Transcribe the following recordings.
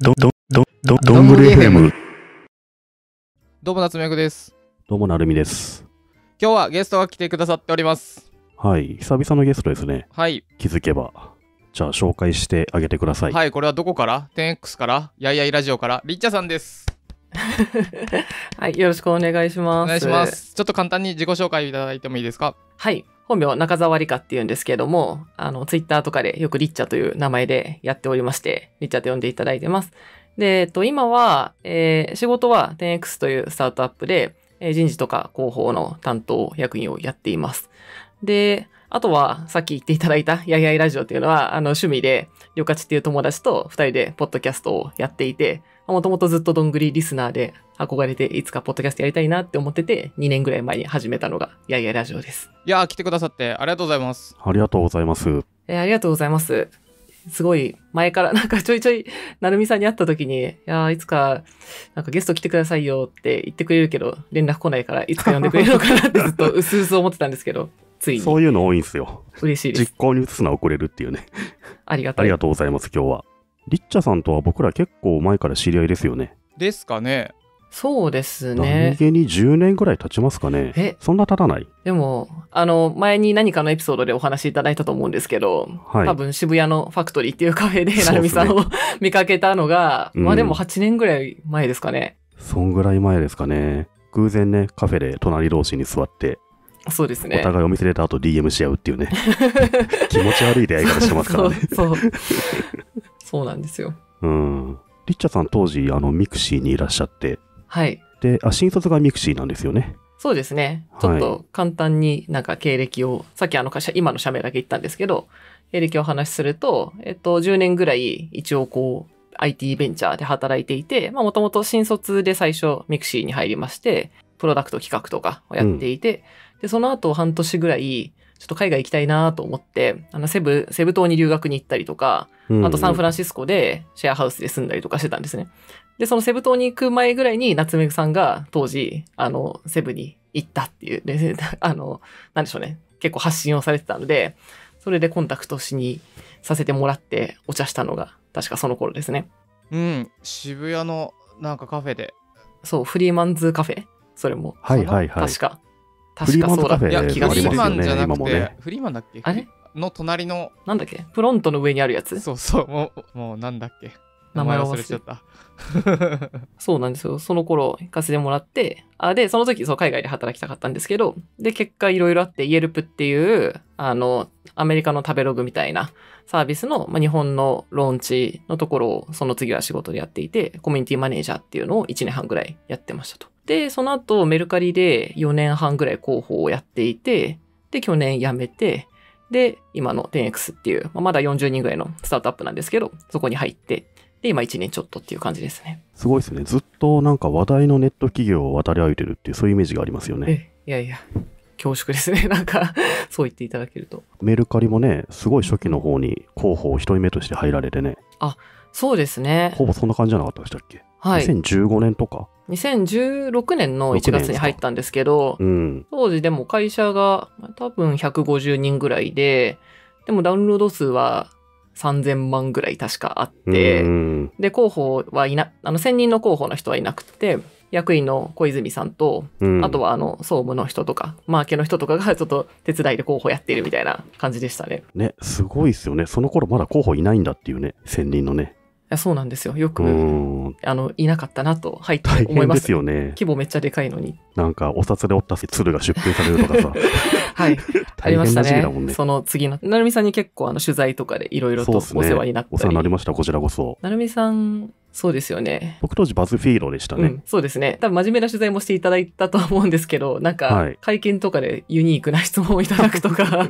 ど、ど、ど、ど、どんぐり FM。どうも、夏目役です。どうも、なるみです。今日はゲストが来てくださっております。はい。久々のゲストですね。はい。気づけば。じゃあ、紹介してあげてください。はい。これはどこから ?10X からやいやいラジオから、りっちゃさんです。はい、よろしくお願いします。お願いします。ちょっと簡単に自己紹介いただいてもいいですかはい。本名、中澤理香っていうんですけれども、あの、ツイッターとかでよくリッチャという名前でやっておりまして、リッチャと呼んでいただいてます。で、えっと、今は、えー、仕事は 10X というスタートアップで、えー、人事とか広報の担当役員をやっています。で、あとは、さっき言っていただいた、やいやいラジオというのは、あの、趣味で、よかちっていう友達と2人でポッドキャストをやっていて、もともとずっとどんぐりリスナーで憧れて、いつかポッドキャストやりたいなって思ってて、2年ぐらい前に始めたのが、やいやラジオです。いや来てくださってありがとうございます。ありがとうございます。えー、ありがとうございます。すごい前からなんかちょいちょいなるみさんに会った時に、いやいつかなんかゲスト来てくださいよって言ってくれるけど、連絡来ないからいつか呼んでくれるのかなってずっと薄々思ってたんですけど、ついに。そういうの多いんですよ。嬉しいです。実行に移すのは遅れるっていうね。ありがとう。ありがとうございます、今日は。リッチャさんとは僕ら結構前から知り合いですよね。ですかね。そうですね。何気に10年ぐらい経ちますかね。えそんな経たないでも、あの、前に何かのエピソードでお話しいただいたと思うんですけど、はい、多分渋谷のファクトリーっていうカフェで、成美さんを、ね、見かけたのが、まあでも8年ぐらい前ですかね。うん、そんぐらい前ですかね。偶然ね、カフェで隣同士に座って、そうですね。お互いお店れた後 DM し合うっていうね。気持ち悪い出会い方してますからね。そうそう。そうなんですよ。うん。リッチャさん当時、あの、ミクシーにいらっしゃって。はい。で、あ、新卒がミクシーなんですよね。そうですね。ちょっと簡単になんか経歴を、はい、さっきあの会社、今の社名だけ言ったんですけど、経歴をお話しすると、えっと、10年ぐらい一応こう、IT ベンチャーで働いていて、まあもともと新卒で最初ミクシーに入りまして、プロダクト企画とかをやっていて、うんで、その後半年ぐらい、ちょっと海外行きたいなと思って、あの、セブ、セブ島に留学に行ったりとか、あとサンフランシスコでシェアハウスで住んだりとかしてたんですね。で、そのセブ島に行く前ぐらいに、夏目さんが当時、あの、セブに行ったっていう、ね、あの、なんでしょうね。結構発信をされてたので、それでコンタクトしにさせてもらってお茶したのが、確かその頃ですね。うん、渋谷のなんかカフェで。そう、フリーマンズカフェそれも。はいはいはい。確か。確かそうだ。いや、キガフリーマンじゃなくて、フリーマンだっけあれの隣の。なんだっけフロントの上にあるやつそうそう、もう、もうなんだっけ名前忘れちゃった。そうなんですよ。その頃、行かせてもらって、あで、その時、そう、海外で働きたかったんですけど、で、結果いろいろあって、Yelp っていう、あの、アメリカの食べログみたいなサービスの、ま日本のローンチのところを、その次は仕事でやっていて、コミュニティマネージャーっていうのを1年半ぐらいやってましたと。で、その後、メルカリで4年半ぐらい広報をやっていて、で、去年辞めて、で、今の 10X っていう、まあ、まだ40人ぐらいのスタートアップなんですけど、そこに入ってで、今1年ちょっとっていう感じですね。すごいですね。ずっとなんか話題のネット企業を渡り歩いてるっていう、そういうイメージがありますよね。いやいや、恐縮ですね。なんかそう言っていただけると。メルカリもね、すごい初期の方に広報一人目として入られてね。あ、そうですね。ほぼそんな感じじゃなかったでしたっけはい。2015年とか2016年の1月に入ったんですけど、うん、当時でも会社が多分150人ぐらいで、でもダウンロード数は3000万ぐらい確かあって、で、候補はいな、あの、専任の候補の人はいなくて、役員の小泉さんと、あとはあの総務の人とか、マーケの人とかがちょっと手伝いで候補やってるみたいな感じでしたね。ね、すごいですよね。その頃まだ候補いないんだっていうね、専任のね。そうなんですよ。よく、あの、いなかったなと、はい、と思います。ですよね。規模めっちゃでかいのに。なんか、お札で折った鶴が出品されるとかさ。はい。ありましたね。その次の、なるみさんに結構、あの、取材とかでいろいろとお世話になって、り、そうすね、お世話になりました、こちらこそ。なるみさんそうですよね。僕当時バズフィードでしたね、うん。そうですね。多分真面目な取材もしていただいたと思うんですけど、なんか、会見とかでユニークな質問をいただくとか、はい。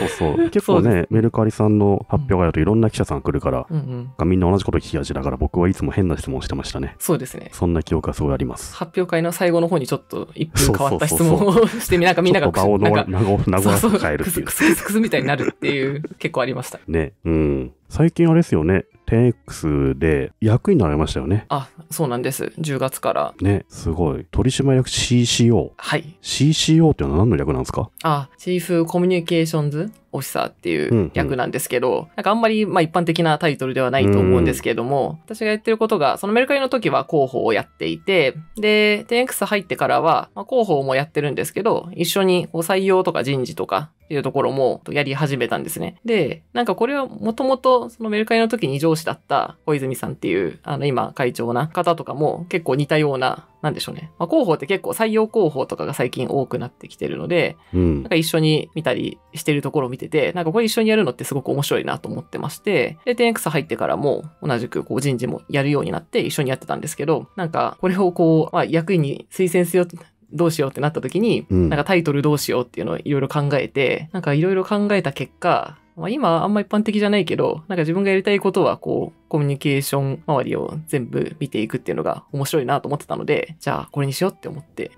そうそう。結構ね、メルカリさんの発表会だといろんな記者さん来るから、うんうん、みんな同じこと聞き味だから僕はいつも変な質問してましたね。そうですね。そんな記憶はすごいあります。発表会の最後の方にちょっと一分変わった質問をしてみ、なんかみんなが顔す、場を和らせ変えるっていう。くみたいになるっていう、結構ありました。ね。うん。最近あれですよね、10X で役になりましたよね。あ、そうなんです。10月から。ね、すごい。取締役 CCO。はい。CCO っていうのは何の略なんですかあ、チーフコミュニケーションズおしさっていう役なんですけど、うんうん、なんかあんまりまあ一般的なタイトルではないと思うんですけれども、私がやってることが、そのメルカリの時は広報をやっていて、で、10X 入ってからは、まあ、広報もやってるんですけど、一緒にこう採用とか人事とか、っていうところもやり始めたんですね。で、なんかこれはもともとそのメルカリの時に上司だった小泉さんっていう、あの今会長な方とかも結構似たようななんでしょうね。まあ、広報って結構採用広報とかが最近多くなってきてるので、うん、なんか一緒に見たりしてるところを見てて、なんかこれ一緒にやるのってすごく面白いなと思ってまして、で、10X 入ってからも同じくこう人事もやるようになって一緒にやってたんですけど、なんかこれをこう、まあ、役員に推薦するよどうしようってなった時に、なんかタイトルどうしようっていうのをいろいろ考えて、なんかいろいろ考えた結果、まあ、今あんま一般的じゃないけど、なんか自分がやりたいことはこう、コミュニケーション周りを全部見ていくっていうのが面白いなと思ってたので、じゃあこれにしようって思って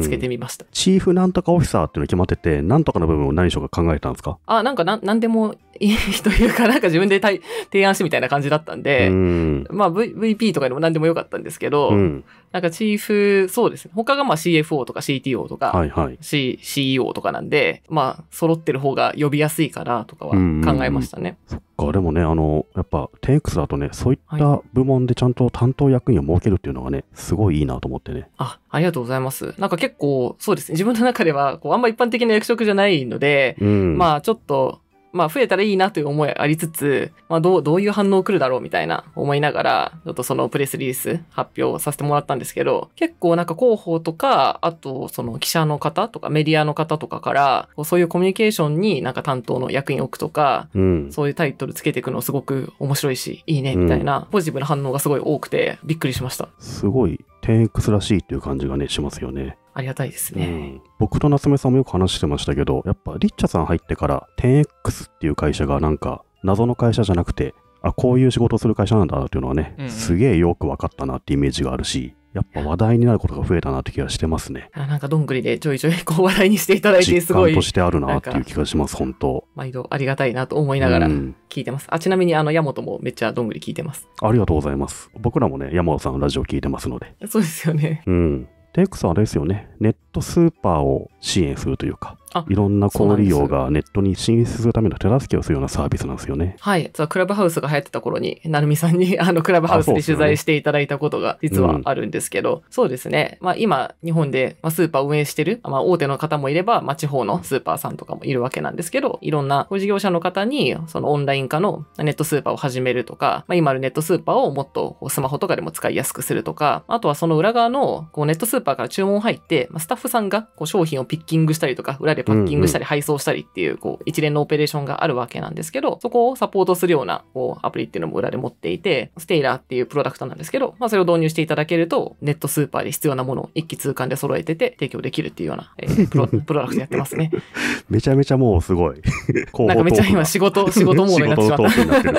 つけてみました。チーフなんとかオフィサーっていうの決まってて、なんとかの部分を何しようか考えたんですかあ、なんかな何でもいいというか、なんか自分で提案してみたいな感じだったんで、んまあ、v、p とかでも何でもよかったんですけど、うん、なんかチーフ、そうですね。他がまあ CFO とか CTO とか、はいはい C、CEO とかなんで、まあ、揃ってる方が呼びやすいかなとかは考えましたね。そっか、でもね、あの、やっぱ、10X だとね、そういった部門でちゃんと担当役員を設けるっていうのがね、すごいいいなと思ってね。あ、ありがとうございます。なんか結構、そうですね、自分の中では、こう、あんま一般的な役職じゃないので、うん、まあ、ちょっと、まあ増えたらいいなという思いありつつ、まあどう、どういう反応来るだろうみたいな思いながら、ちょっとそのプレスリリース発表させてもらったんですけど、結構なんか広報とか、あとその記者の方とかメディアの方とかから、そういうコミュニケーションになんか担当の役員置くとか、うん、そういうタイトルつけていくのすごく面白いし、いいねみたいな、うん、ポジティブな反応がすごい多くて、びっくりしました。すごい 10X らしいっていう感じがね、しますよね。ありがたいですね、うん、僕と夏目さんもよく話してましたけどやっぱリッチャさん入ってから 10X っていう会社がなんか謎の会社じゃなくてあこういう仕事をする会社なんだなっていうのはね、うんすげえよく分かったなってイメージがあるしやっぱ話題になることが増えたなって気がしてますね。なんかどんぐりでちょいちょいこう笑いにしていただいて、すごい。実感としてあるなっていう気がします、本当。毎度ありがたいなと思いながら聞いてます。うん、あちなみに、あの、山本もめっちゃどんぐり聞いてます。ありがとうございます。僕らもね、山本さんのラジオ聞いてますので。そうですよね。うん。テイクさんあれですよね、ネットスーパーを支援するというか、いろんな小売業がネットに進出するための手助けをするようなサービスなんですよね。はい。実はクラブハウスが流行ってた頃に、成 美さんにあのクラブハウスで取材していただいたことが実はあるんですけど、そうねうん、ですね。まあ今、日本でスーパーを運営してる、まあ大手の方もいれば、まあ地方のスーパーさんとかもいるわけなんですけど、いろんな事業者の方に、そのオンライン化のネットスーパーを始めるとか、まあ今あるネットスーパーをもっとスマホとかでも使いやすくするとか、あとはその裏側のこうネットスーパーから注文入って、まスタッフさんがこう商品をピッキングしたりとか、裏でパッキングしたり配送したりっていう、こう、一連のオペレーションがあるわけなんですけど、そこをサポートするような、こう、アプリっていうのも裏で持っていて、ステイラーっていうプロダクトなんですけど、まあ、それを導入していただけると、ネットスーパーで必要なものを一気通貫で揃えてて、提供できるっていうような、えー、プロ、プロダクトやってますね。めちゃめちゃもうすごい。なんかめちゃ今仕事、仕事モードになってしまった。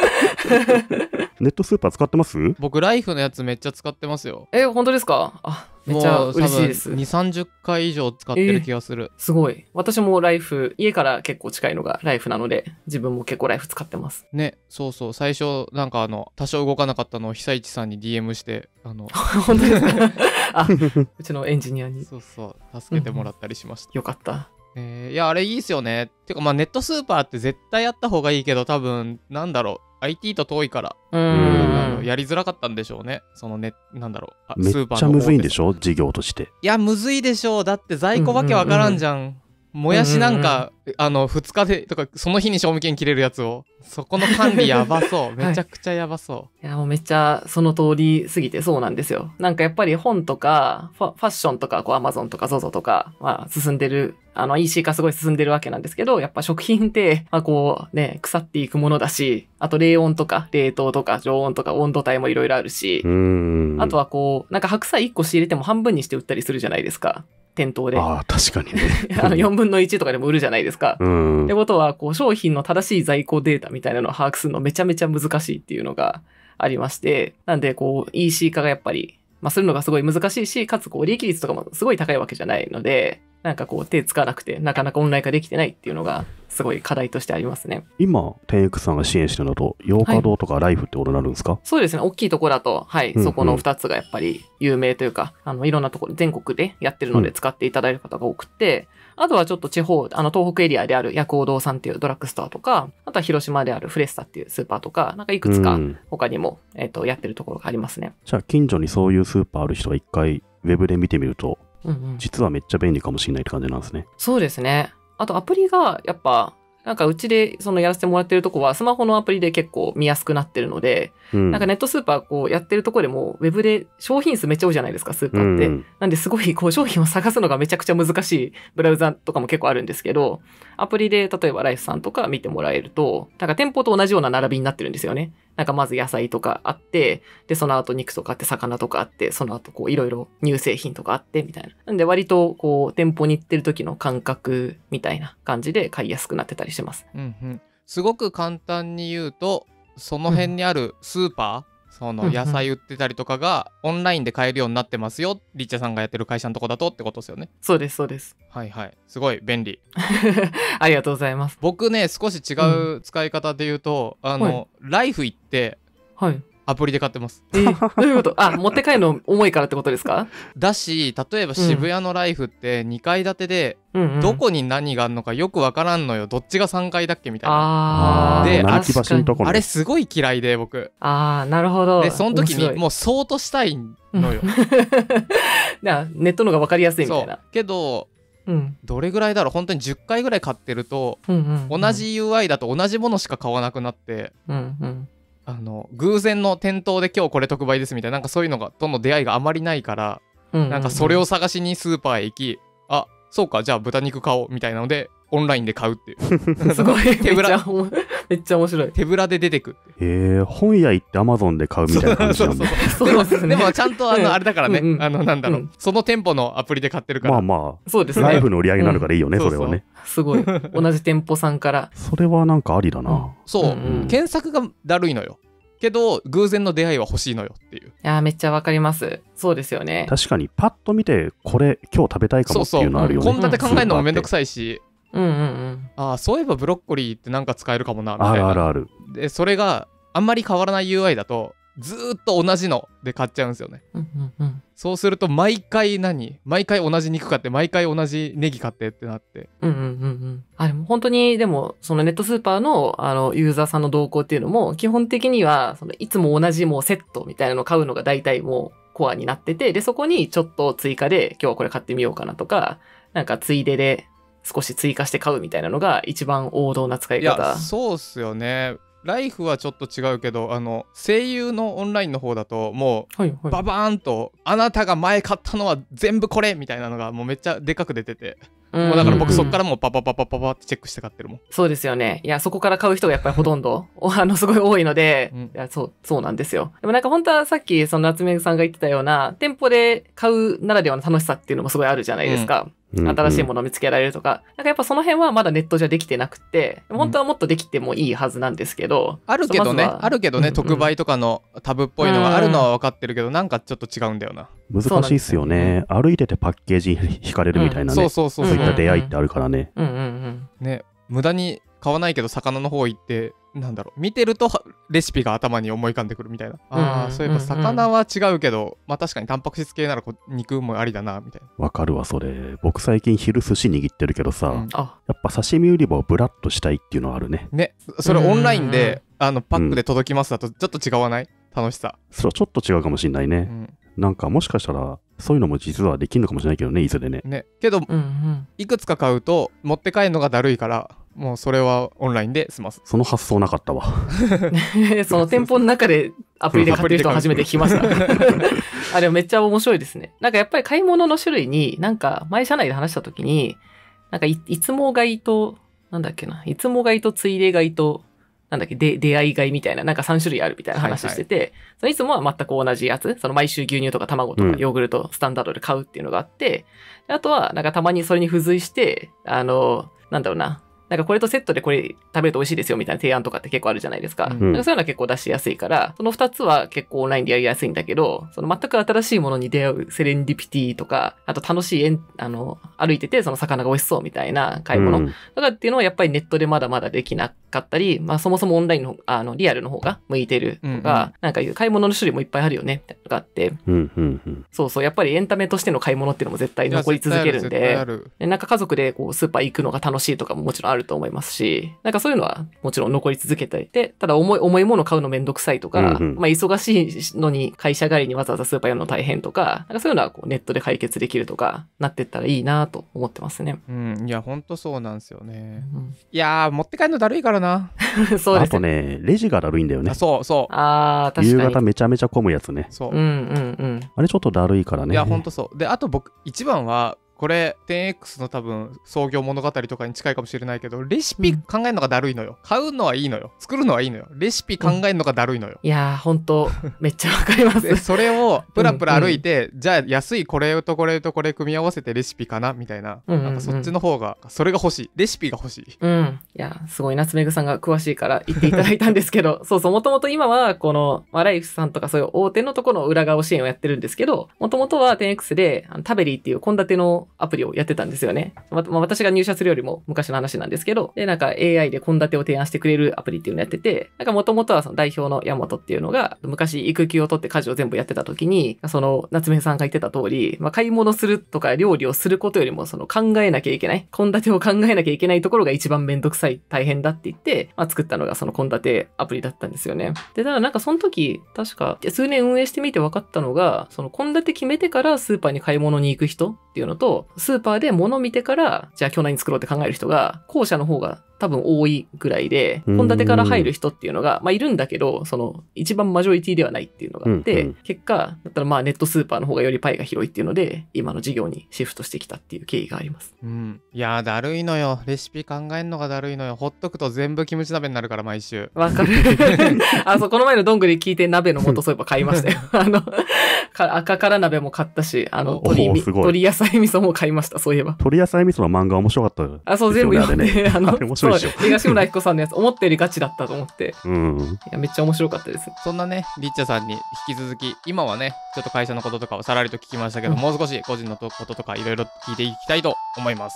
ネットスーパー使ってます僕、ライフのやつめっちゃ使ってますよ。え、本当ですかあめちゃ嬉しいです2 3 0回以上使ってる気がする、えー、すごい私もライフ家から結構近いのがライフなので自分も結構ライフ使ってますねそうそう最初なんかあの多少動かなかったのを被災地さんに DM してあの 本当ですかあうちのエンジニアにそうそう助けてもらったりしました、うん、よかったえー、いやあれいいっすよねてかまあネットスーパーって絶対あった方がいいけど多分なんだろう IT と遠いからうんど、やりづらかったんでしょうね。そのね、なんだろう。めっスーパーちゃむずいんでしょ事業として。いや、むずいでしょう。だって在庫わけわからんじゃん。もやしなんか、うんうんうん、あの2日でとかその日に賞味期限切れるやつをそこの管理やばそう めちゃくちゃやばそう、い、やもうめっちゃその通り過ぎてそうなんですよなんかやっぱり本とかファッションとかこう Amazon とか ZOZO とか、まあ、進んでるあの EC 化すごい進んでるわけなんですけどやっぱ食品って、まあ、こうね腐っていくものだしあと冷温とか冷凍とか常温とか温度帯もいろいろあるしあとはこうなんか白菜1個仕入れても半分にして売ったりするじゃないですか店頭で。ああ、確かにね。あの、4分の1とかでも売るじゃないですか。うん、ってことは、こう、商品の正しい在庫データみたいなのを把握するのめちゃめちゃ難しいっていうのがありまして、なんで、こう、EC 化がやっぱり、まあ、するのがすごい難しいし、かつ、こう、利益率とかもすごい高いわけじゃないので、なんかこう手つかなくて、なかなかオンライン化できてないっていうのが、すごい課題としてありますね。今、10X さんが支援してるのと、ヨーカドーとかライフってことになるんですか、はい、そうですね。大きいところだと、はい、うんうん、そこの2つがやっぱり有名というか、あの、いろんなところ、全国でやってるので使っていただいる方が多くて、うん、あとはちょっと地方、あの、東北エリアである薬王堂さんっていうドラッグストアとか、あとは広島であるフレスタっていうスーパーとか、なんかいくつか他にも、うん、えっ、と、やってるところがありますね。じゃあ、近所にそういうスーパーある人が1回、ウェブで見てみるとうんん、実はめっちゃ便利かもしれないって感じなんですね。そうですね。あとアプリがやっぱなんかうちでそのやらせてもらってるとこはスマホのアプリで結構見やすくなってるので、うん、なんかネットスーパーこうやってるとこでもウェブで商品数めっちゃ多いじゃないですか、スーパーって。うんうん、なんですごいこう商品を探すのがめちゃくちゃ難しいブラウザとかも結構あるんですけど、アプリで、例えばライフさんとか見てもらえると、なんか店舗と同じような並びになってるんですよね。なんかまず野菜とかあって、で、その後肉とかあって、魚とかあって、その後こういろいろ乳製品とかあって、みたいな。なんで割とこう、店舗に行ってる時の感覚みたいな感じで買いやすくなってたりします。うん、うん、すごく簡単に言うと、その辺にあるスーパー、うんその野菜売ってたりとかがオンラインで買えるようになってますよリッチャさんがやってる会社のとこだとってことですよねそうですそうですはいはいすごい便利 ありがとうございます僕ね少し違う使い方で言うと、うん、あの、はい、ライフ行って、はい、アプリで買ってます。どういうことあ、持って帰るの重いからってことですかだし、例えば渋谷のライフって2階建てで、うんどこに何があるのかよくわからんのよ。どっちが3階だっけみたいな。あであ、あれすごい嫌いで、僕。ああ、なるほど。で、その時にもうそうとしたいのよ。ネットのがわかりやすいみたいな。けど、うん、どれぐらいだろう本当に10回ぐらい買ってると、うんうんうん、同じ UI だと同じものしか買わなくなって、うんうん、あの偶然の店頭で今日これ特売ですみたいななんかそういうのがとの出会いがあまりないから、うんうんうん、なんかそれを探しにスーパーへ行きあそうかじゃあ豚肉買おうみたいなのでオンラインで買うっていう すごい手ぶら めっちゃ面白い。手ぶらで出てくっえ本屋行ってアマゾンで買うみたいな感じなんだ。そうですね。でもちゃんとあのあれだからね、あのなんだろう、その店舗のアプリで買ってるから。まあまそうですあ、ね。ライフの売り上げになるからいいよね、それはね。すごい。同じ店舗さんから。それはなんかありだな。そう、検索がだるいのよ。けど偶然の出会いは欲しいのよっていう。いやめっちゃわかります。そうですよね。確かにパッと見てこれ今日食べたいかそもうってそいうのあるよね。そう献立考えるのもめんどくさいし、うんうんうんああそういえばブロッコリーってなんか使えるかもなみたいなあるあるあるでそれがあんまり変わらない UI だとずーっと同じので買っちゃうんですよね、うんうんうんそうすると毎回何毎回同じ肉買って毎回同じネギ買ってってなってうんうんうんうんあれも本当にでもそのネットスーパーのあのユーザーさんの動向っていうのも基本的にはそのいつも同じもうセットみたいなのを買うのが大体もうコアになっててでそこにちょっと追加で今日はこれ買ってみようかなとかなんかついでで少し追加して買うみたいなのが一番王道な使い方いそうっすよねライフはちょっと違うけどあの声優のオンラインの方だともう、はいはい、ババーンと「あなたが前買ったのは全部これ!」みたいなのがもうめっちゃでかく出てて。もうだから僕そこからもうパパパパパパってチェックして買ってるもん。そうですよね。いや、そこから買う人がやっぱりほとんど、あの、すごい多いので、うん、いや、そう、そうなんですよ。でもなんか本当はさっき、その夏目さんが言ってたような、店舗で買うならではの楽しさっていうのもすごいあるじゃないですか。うん新しいものを見つけられるとか、うんうん、なんかやっぱその辺はまだネットじゃできてなくて、本当はもっとできてもいいはずなんですけど。うん、あるけどね、あるけどね、うんうん、特売とかのタブっぽいのがあるのは分かってるけど、うん、なんかちょっと違うんだよな。難しいっすよね。歩いててパッケージ引かれるみたいなね、そうそうそうそういった出会いってあるからね。うんうんうん、ね、無駄に買わないけど魚の方行ってなんだろう見てるとレシピが頭に思い浮かんでくるみたいな、うんあそういえば魚は違うけど、うんうん、まあ確かにタンパク質系ならこ肉もありだなみたいなわかるわそれ僕最近昼寿司握ってるけどさ、うん、やっぱ刺身よりもブラッとしたいっていうのはあるねねそれオンラインで、あのパックで届きますだとちょっと違わない、楽しさそれはちょっと違うかもしんないね、なんかもしかしたらそういうのも実はできるのかもしれないけどねいずれね。ねけど、うんうん、いくつか買うと持って帰るのがだるいからもうそれはオンラインで済ますその発想なかったわ その店舗の中でアプリで買ってる人初めて聞きました あでもめっちゃ面白いですねなんかやっぱり買い物の種類になんか前社内で話した時になんかいつも買いとなんだっけないつも買いとついで買いとなんだっけ、で、出会い買いみたいな、なんか3種類あるみたいな話してて、はいはい、そのいつもは全く同じやつ、その毎週牛乳とか卵とかヨーグルトスタンダードで買うっていうのがあって、うん、あとは、なんかたまにそれに付随して、あの、なんだろうな、なんかこれとセットでこれ食べると美味しいですよみたいな提案とかって結構あるじゃないですか。うん、なんかそういうのは結構出しやすいから、その2つは結構オンラインでやりやすいんだけど、その全く新しいものに出会うセレンディピティとか、あと楽しいあの、歩いててその魚が美味しそうみたいな買い物とかっていうのはやっぱりネットでまだまだできなかったり、まあそもそもオンラインの、あの、リアルの方が向いてるとか、うんうん、なんかいう買い物の種類もいっぱいあるよねとかあって、そうそう、やっぱりエンタメとしての買い物っていうのも絶対残り続けるんで、でなんか家族でこうスーパー行くのが楽しいとかももちろんあるると思いますし、なんかそういうのはもちろん残り続けていて、ただ重い、重いもの買うのめんどくさいとか、うんうん、まあ忙しいのに会社帰りにわざわざスーパーやるの大変とか、なんかそういうのはこうネットで解決できるとか、なってったらいいなと思ってますね。うん、いや、ほんとそうなんですよね。うん、いや持って帰るのだるいからな。そうですあとね、レジがだるいんだよね。そうそう。ああ、確かに。夕方めちゃめちゃ混むやつね。そう。うんうんうん。あれちょっとだるいからね。いや、ほんとそう。で、あと僕、一番は、これ 10X の多分創業物語とかに近いかもしれないけどレシピ考えるのがだるいのよ、買うのはいいのよ作るのはいいのよレシピ考えるのがだるいのよ、いやーほんとめっちゃわかりますそれをプラプラ歩いて、うんうん、じゃあ安いこれとこれとこれ組み合わせてレシピかなみたいなうんうんうん、なんかそっちの方がそれが欲しいレシピが欲しい、うん、いやすごい夏目ぐさんが詳しいから言っていただいたんですけど そうそうもともと今はこの、まライフさんとかそういう大手のところの裏側支援をやってるんですけどもともとは 10X であのタベリーっていう献立のアプリをやってたんですよね。ま、まあ、私が入社するよりも昔の話なんですけど、で、なんか AI で献立を提案してくれるアプリっていうのをやってて、なんかもともとはその代表の山本っていうのが、昔育休を取って家事を全部やってた時に、その夏目さんが言ってた通り、まあ、買い物するとか料理をすることよりもその考えなきゃいけない、献立を考えなきゃいけないところが一番めんどくさい、大変だって言って、まあ、作ったのがその献立アプリだったんですよね。で、ただなんかその時、確か数年運営してみて分かったのが、その献立決めてからスーパーに買い物に行く人っていうのと、スーパーで物見てから、じゃあ今日何作ろうって考える人が、後者の方が多分多いぐらいで、本立てから入る人っていうのが、まあ、いるんだけど、その一番マジョリティではないっていうのがあって、うんうん、結果、だったらまあネットスーパーの方がよりパイが広いっていうので、今の事業にシフトしてきたっていう経緯があります。うん、いやだるいのよ。レシピ考えんのがだるいのよ。ほっとくと全部キムチ鍋になるから、毎週。わかる。あ、そう、この前のどんぐり聞いて鍋の素そういえば買いましたよ。あの、赤から鍋も買ったし、あの、鶏、鶏野菜味噌も買いました、そういえば。鶏野菜味噌の漫画面白かったあ、そう、全部読んで、ね、あの、でしょ。東村彦さんのやつ、思ったよりガチだったと思って。うん。いや、めっちゃ面白かったです。そんなね、リッチャさんに引き続き、今はね、ちょっと会社のこととかをさらりと聞きましたけど、うん、もう少し個人のこととかいろいろ聞いていきたいと思います。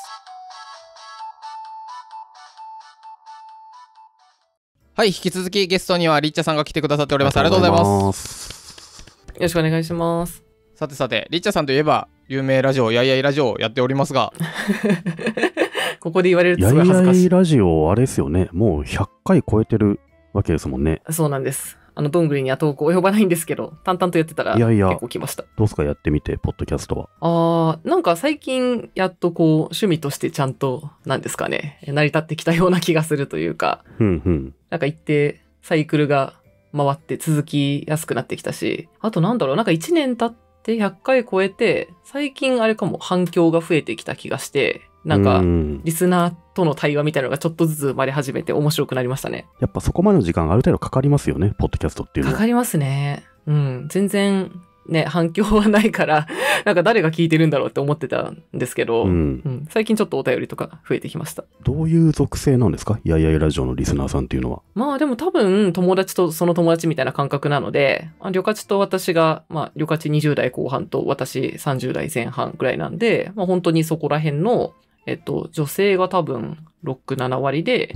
はい、引き続きゲストにはリッチャさんが来てくださっております。ありがとうございます。よろしくお願いします。さてさて、リッチャさんといえば、有名ラジオ、やいやいラジオをやっておりますが、ここで言われるとすごい恥ずかしい。やいやいラジオ、あれですよね。もう100回超えてるわけですもんね。そうなんです。あの、どんぐりには投稿及ばないんですけど、淡々とやってたらいやいや結構来ました。どうすかやってみて、ポッドキャストは。ああ、なんか最近、やっとこう、趣味としてちゃんと、なんですかね、成り立ってきたような気がするというか、うんうん、なんか一定、サイクルが回って続きやすくなってきたし、あとなんだろう、なんか1年経って100回超えて、最近あれかも反響が増えてきた気がして、なんか、リスナーとの対話みたいなのがちょっとずつ生まれ始めて面白くなりましたね。やっぱそこまでの時間ある程度かかりますよね、ポッドキャストっていうのは。かかりますね。うん。全然、ね、反響はないから、なんか誰が聞いてるんだろうって思ってたんですけど、うん、うん、最近ちょっとお便りとか増えてきました。どういう属性なんですかやいやラジオのリスナーさんっていうのは。まあでも多分友達とその友達みたいな感覚なので、旅客と私が、まあ旅客20代後半と私30代前半ぐらいなんで、まあ本当にそこら辺のえっと、女性が多分6、7割で、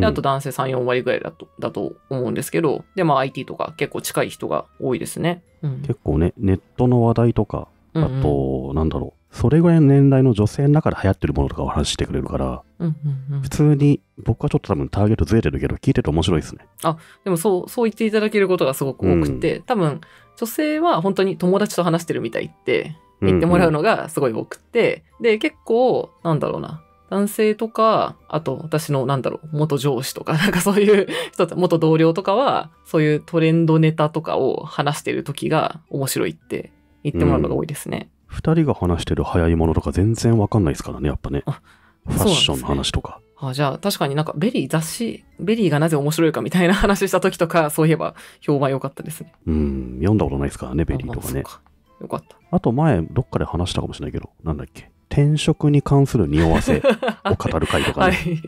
であと男性3、4割ぐらいだとだと思うんですけど、で、まあ IT とか結構近い人が多いですね。うん、結構ね、ネットの話題とか、あと、うんうん、なんだろう、それぐらいの年代の女性の中で流行ってるものとかお話してくれるから、うんうんうん、普通に僕はちょっと多分ターゲットずれてるけど、聞いてて面白いですね。あ、でもそう、そう言っていただけることがすごく多くて、うん、多分、女性は本当に友達と話してるみたいって言ってもらうのがすごい多くて、うんうん、で、結構、なんだろうな、男性とか、あと私のなんだろう、元上司とか、なんかそういう人、元同僚とかは、そういうトレンドネタとかを話してる時が面白いって言ってもらうのが多いですね。うん、2人が話してる早いものとか全然わかんないですからね、やっぱね。ファッションの話とか。あ、じゃあ確かになんかベリー雑誌、ベリーがなぜ面白いかみたいな話した時とか、そういえば評判良かったですね。うん、読んだことないですからね、ベリーとかね。まあよかった。あと前、どっかで話したかもしれないけど、なんだっけ。転職に関する匂わせを 語る会とかね。はい。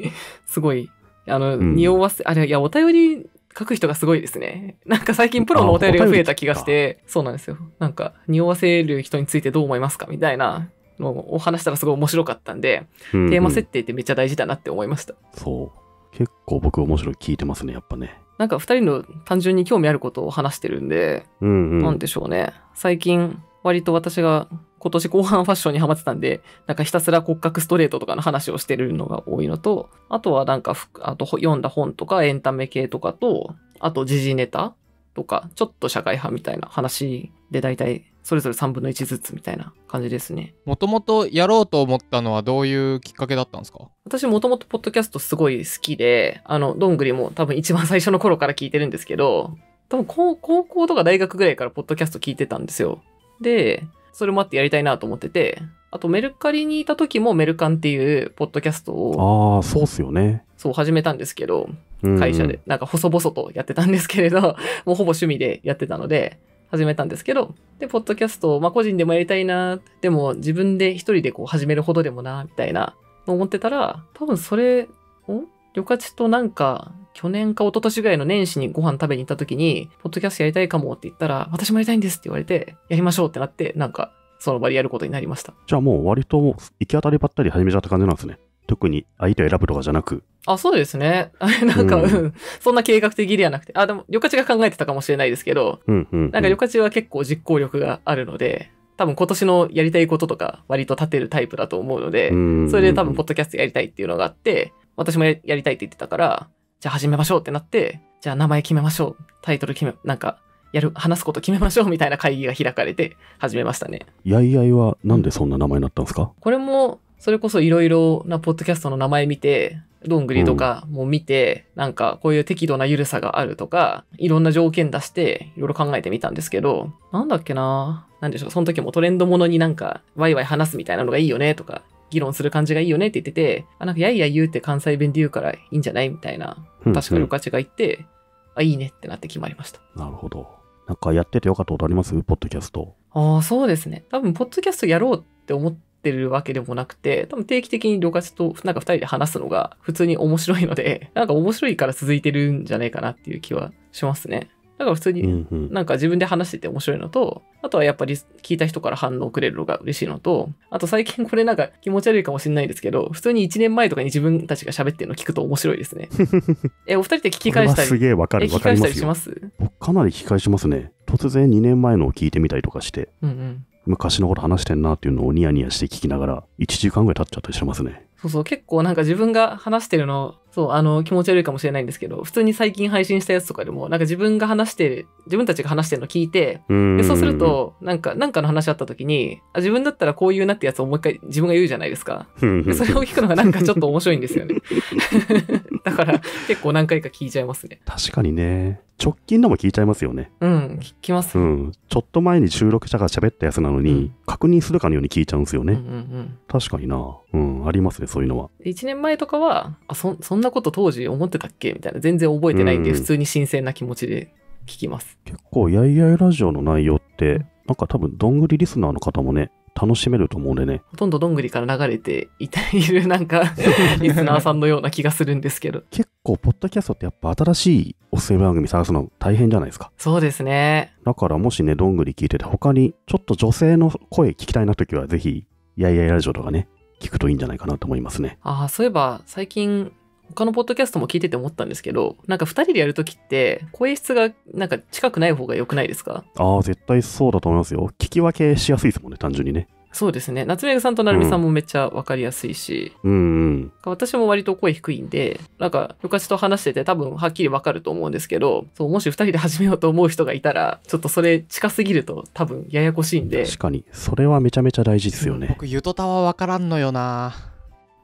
すごい。あの、うん、匂わせ、あれ、いや、お便り書く人がすごいですね。なんか最近プロのお便りが増えた気がして、そうなんですよ。なんか、匂わせる人についてどう思いますかみたいなのを話したらすごい面白かったんで、うんうん、テーマ設定ってめっちゃ大事だなって思いました。そう。結構僕面白い聞いてますね、やっぱね。なんか二人の単純に興味あることを話してるんで、うんうん、なんでしょうね。最近、割と私が今年後半ファッションにハマってたんで、なんかひたすら骨格ストレートとかの話をしてるのが多いのと、あとはなんか、あと読んだ本とかエンタメ系とかと、あと時事ネタとか、ちょっと社会派みたいな話で大体それぞれ3分の1ずつみたいな感じですね。もともとやろうと思ったのはどういうきっかけだったんですか私もともとポッドキャストすごい好きで、あの、どんぐりも多分一番最初の頃から聞いてるんですけど、多分高校とか大学ぐらいからポッドキャスト聞いてたんですよ。で、それもあってやりたいなと思ってて、あとメルカリにいた時もメルカンっていうポッドキャストを。ああ、そうっすよね。そう始めたんですけど、会社で、なんか細々とやってたんですけれど、もうほぼ趣味でやってたので、始めたんですけど、で、ポッドキャストを、まあ、個人でもやりたいな、でも自分で一人でこう始めるほどでもな、みたいなの思ってたら、多分それを、旅客となんか、去年か一昨年ぐらいの年始にご飯食べに行った時に、ポッドキャストやりたいかもって言ったら、私もやりたいんですって言われて、やりましょうってなって、なんか、その場でやることになりました。じゃあもう割と行き当たりばったり始めちゃった感じなんですね。特に相手を選ぶとかじゃなく。あ、そうですね。なんか、うん、そんな計画的ではなくて。あ、でも、旅客が考えてたかもしれないですけど、うんうんうん、なんか旅客は結構実行力があるので、多分今年のやりたいこととか割と立てるタイプだと思うので、それで多分ポッドキャストやりたいっていうのがあって、私もやりたいって言ってたから、じゃあ始めましょうってなって、じゃあ名前決めましょう、タイトル決め、なんか、やる、話すこと決めましょうみたいな会議が開かれて始めましたね。やいやいはなんでそんな名前になったんですかこれもそれこそいろいろなポッドキャストの名前見て、どんぐりとかも見て、うん、なんかこういう適度な緩さがあるとか、いろんな条件出して、いろいろ考えてみたんですけど、なんだっけななんでしょう、その時もトレンドものになんか、ワイワイ話すみたいなのがいいよねとか、議論する感じがいいよねって言ってて、あ、なんかやいや言うって関西弁で言うからいいんじゃないみたいな、確かにおかちが言って、うんうん、あ、いいねってなって決まりました。なるほど。なんかやっててよかったことありますポッドキャスト。ああ、そうですね。多分、ポッドキャストやろうって思っってるわけでもなくて、多分定期的に旅客となんか二人で話すのが普通に面白いので、なんか面白いから続いてるんじゃないかなっていう気はしますね。だから普通になんか自分で話してて面白いのと、あとはやっぱり聞いた人から反応くれるのが嬉しいのと、あと最近これなんか気持ち悪いかもしれないんですけど、普通に1年前とかに自分たちが喋ってるの聞くと面白いですね。え、お二人って聞き返したり。すげえわかる。聞き返したりしますかなり聞き返しますね。突然2年前のを聞いてみたりとかして、うんうん、昔のこと話してんなっていうのをニヤニヤして聞きながら、1時間ぐらい経っちゃったりしますね。そうそう、結構なんか自分が話してるのそう、あの、気持ち悪いかもしれないんですけど、普通に最近配信したやつとかでも、なんか自分が話してる、自分たちが話してるの聞いて、でそうすると、なんか、なんかの話あった時にあ、自分だったらこう言うなってやつをもう一回自分が言うじゃないですか。でそれを聞くのがなんかちょっと面白いんですよね。だから、結構何回か聞いちゃいますね。確かにね。直近のも聞いちゃいますよね。うん、聞きます。うん。ちょっと前に収録者が喋ったやつなのに、うん、確認するかのように聞いちゃうんですよね。うんうんうん、確かにな。うん、ありますね、そういうのは。1年前とかは、あそそんなこと当時思ってたっけみたいな、全然覚えてないんで、うん、普通に新鮮な気持ちで聞きます。結構、やいやいラジオの内容って、なんか多分、どんぐりリスナーの方もね、楽しめると思うんでね。ほとんどどんぐりから流れていたいるなんか リスナーさんのような気がするんですけど。結構、ポッドキャストってやっぱ新しいおすすめ番組探すの大変じゃないですか。そうですね。だからもしね、どんぐり聞いてて、他にちょっと女性の声聞きたいな時は、ぜひ、やいやいラジオとかね、聞くといいんじゃないかなと思いますね。ああ、そういえば最近他のポッドキャストも聞いてて思ったんですけど、なんか2人でやるときって、声質がなんか近くない方が良くないですかああ、絶対そうだと思いますよ。聞き分けしやすいですもんね、単純にね。そうですね。夏目さんと成美さんもめっちゃわかりやすいし、うん、私も割と声低いんで、なんか、よかちと話してて多分はっきりわかると思うんですけど、そう、もし2人で始めようと思う人がいたら、ちょっとそれ近すぎると多分ややこしいんで。確かに。それはめちゃめちゃ大事ですよね。僕、ゆとたはわからんのよな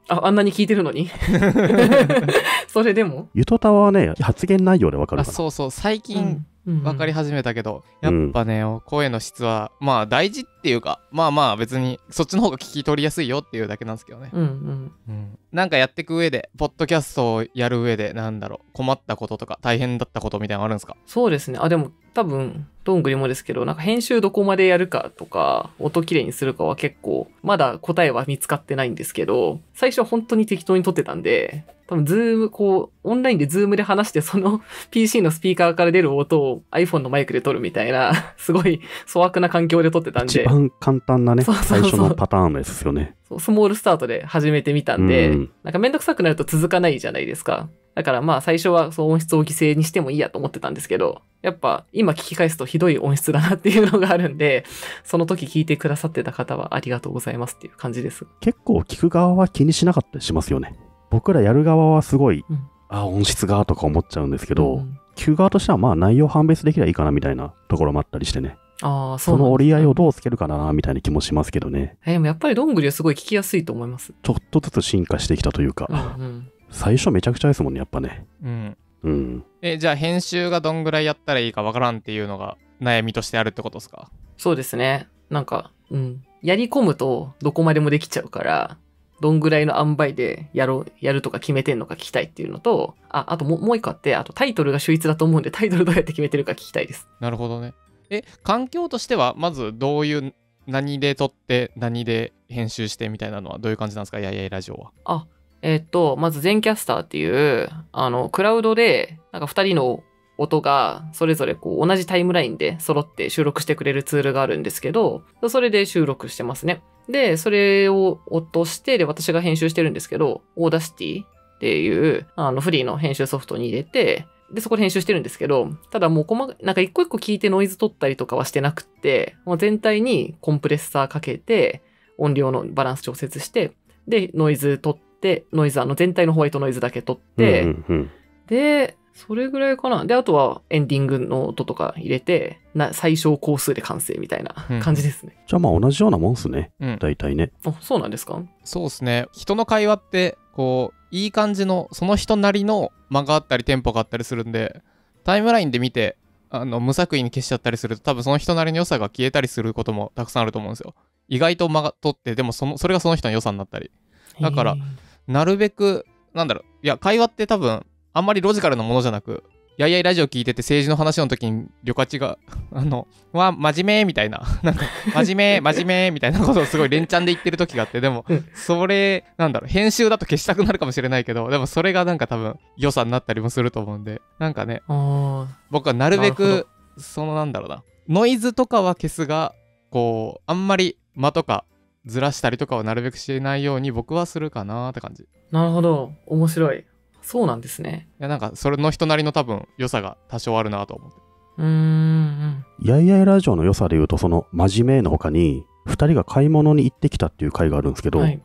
あ、あんなに聞いてるのに それでもゆとたはね、発言内容でわかるから。そうそう、最近、わ分かり始めたけど、やっぱね、声の質はまあ大事っっていうかまあまあ別にそっちの方が聞き取りやすいよっていうだけなんですけどね、うんうんうん、なんかやってく上でポッドキャストをやる上でなんだろう困ったこととか大変だったことみたいなのあるんですかそうですねあでも多分どんぐりもですけどなんか編集どこまでやるかとか音きれいにするかは結構まだ答えは見つかってないんですけど最初は本当に適当に撮ってたんで多分ズーム、こう、オンラインでズームで話して、その PC のスピーカーから出る音を iPhone のマイクで撮るみたいな、すごい粗悪な環境で撮ってたんで。番簡単なね最初のパターンですよね。そうスモールスタートで始めてみたんで、うん、なんかめんどくさくなると続かないじゃないですか。だからまあ最初はそう音質を犠牲にしてもいいやと思ってたんですけど、やっぱ今聞き返すとひどい音質だなっていうのがあるんで、その時聞いてくださってた方はありがとうございますっていう感じです。結構聞く側は気にしなかったりしますよね。僕らやる側はすごい、うん、あ、音質がとか思っちゃうんですけど、うん、聞く側としてはまあ内容判別できればいいかなみたいなところもあったりしてね。あその折り合いをどうつけるかなみたいな気もしますけどね。えー、でもやっぱりどんぐりはすごい聞きやすいと思います。ちょっとずつ進化してきたというか、うんうん、最初めちゃくちゃですもんね、やっぱね。うん。うん、えじゃあ編集がどんぐらいやったらいいかわからんっていうのが悩みとしてあるってことですかそうですね。なんか、うん。やり込むとどこまでもできちゃうから、どんぐらいの塩梅でやろう、やるとか決めてんのか聞きたいっていうのと、あ、あともう一個あって、あとタイトルが秀逸だと思うんで、タイトルどうやって決めてるか聞きたいです。なるほどね。え、環境としては、まずどういう何で撮って何で編集してみたいなのはどういう感じなんですかやいやいラジオは。あえー、っとまず全キャスターっていうあのクラウドでなんか2人の音がそれぞれこう同じタイムラインで揃って収録してくれるツールがあるんですけどそれで収録してますね。でそれを落としてで私が編集してるんですけどオーダーシティっていうあのフリーの編集ソフトに入れてで、そこで編集してるんですけど、ただもう細か、なんか一個一個聞いてノイズ取ったりとかはしてなくって、もう全体にコンプレッサーかけて、音量のバランス調節して、で、ノイズ取って、ノイズ、あの全体のホワイトノイズだけ取って、うんうんうん、で、それぐらいかな。で、あとはエンディングの音とか入れて、な最小工数で完成みたいな感じですね。うん、じゃあまあ同じようなもんっすね。うん、大体ね。あ、そうなんですかそうですね。人の会話って、こいい感じのその人なりの間があったりテンポがあったりするんでタイムラインで見てあの無作為に消しちゃったりすると多分その人なりの良さが消えたりすることもたくさんあると思うんですよ意外と間が取ってでもそのそれがその人の良さになったりだからなるべくなんだろういや会話って多分あんまりロジカルなものじゃなくやいやいラジオ聞いてて政治の話の時に旅客地が「あのわ真面目」みたいな「なんか真面目 真面目」みたいなことをすごい連チャンで言ってる時があってでもそれなんだろう編集だと消したくなるかもしれないけどでもそれがなんか多分良さになったりもすると思うんでなんかね僕はなるべくそのなんだろうなノイズとかは消すがこうあんまり間とかずらしたりとかはなるべくしないように僕はするかなって感じなるほど面白いそうなんですね。いや、なんか、それの人なりの多分、良さが多少あるなと思って。うん。やいやいラジオの良さでいうと、その、真面目のほかに、2人が買い物に行ってきたっていう回があるんですけど、はい、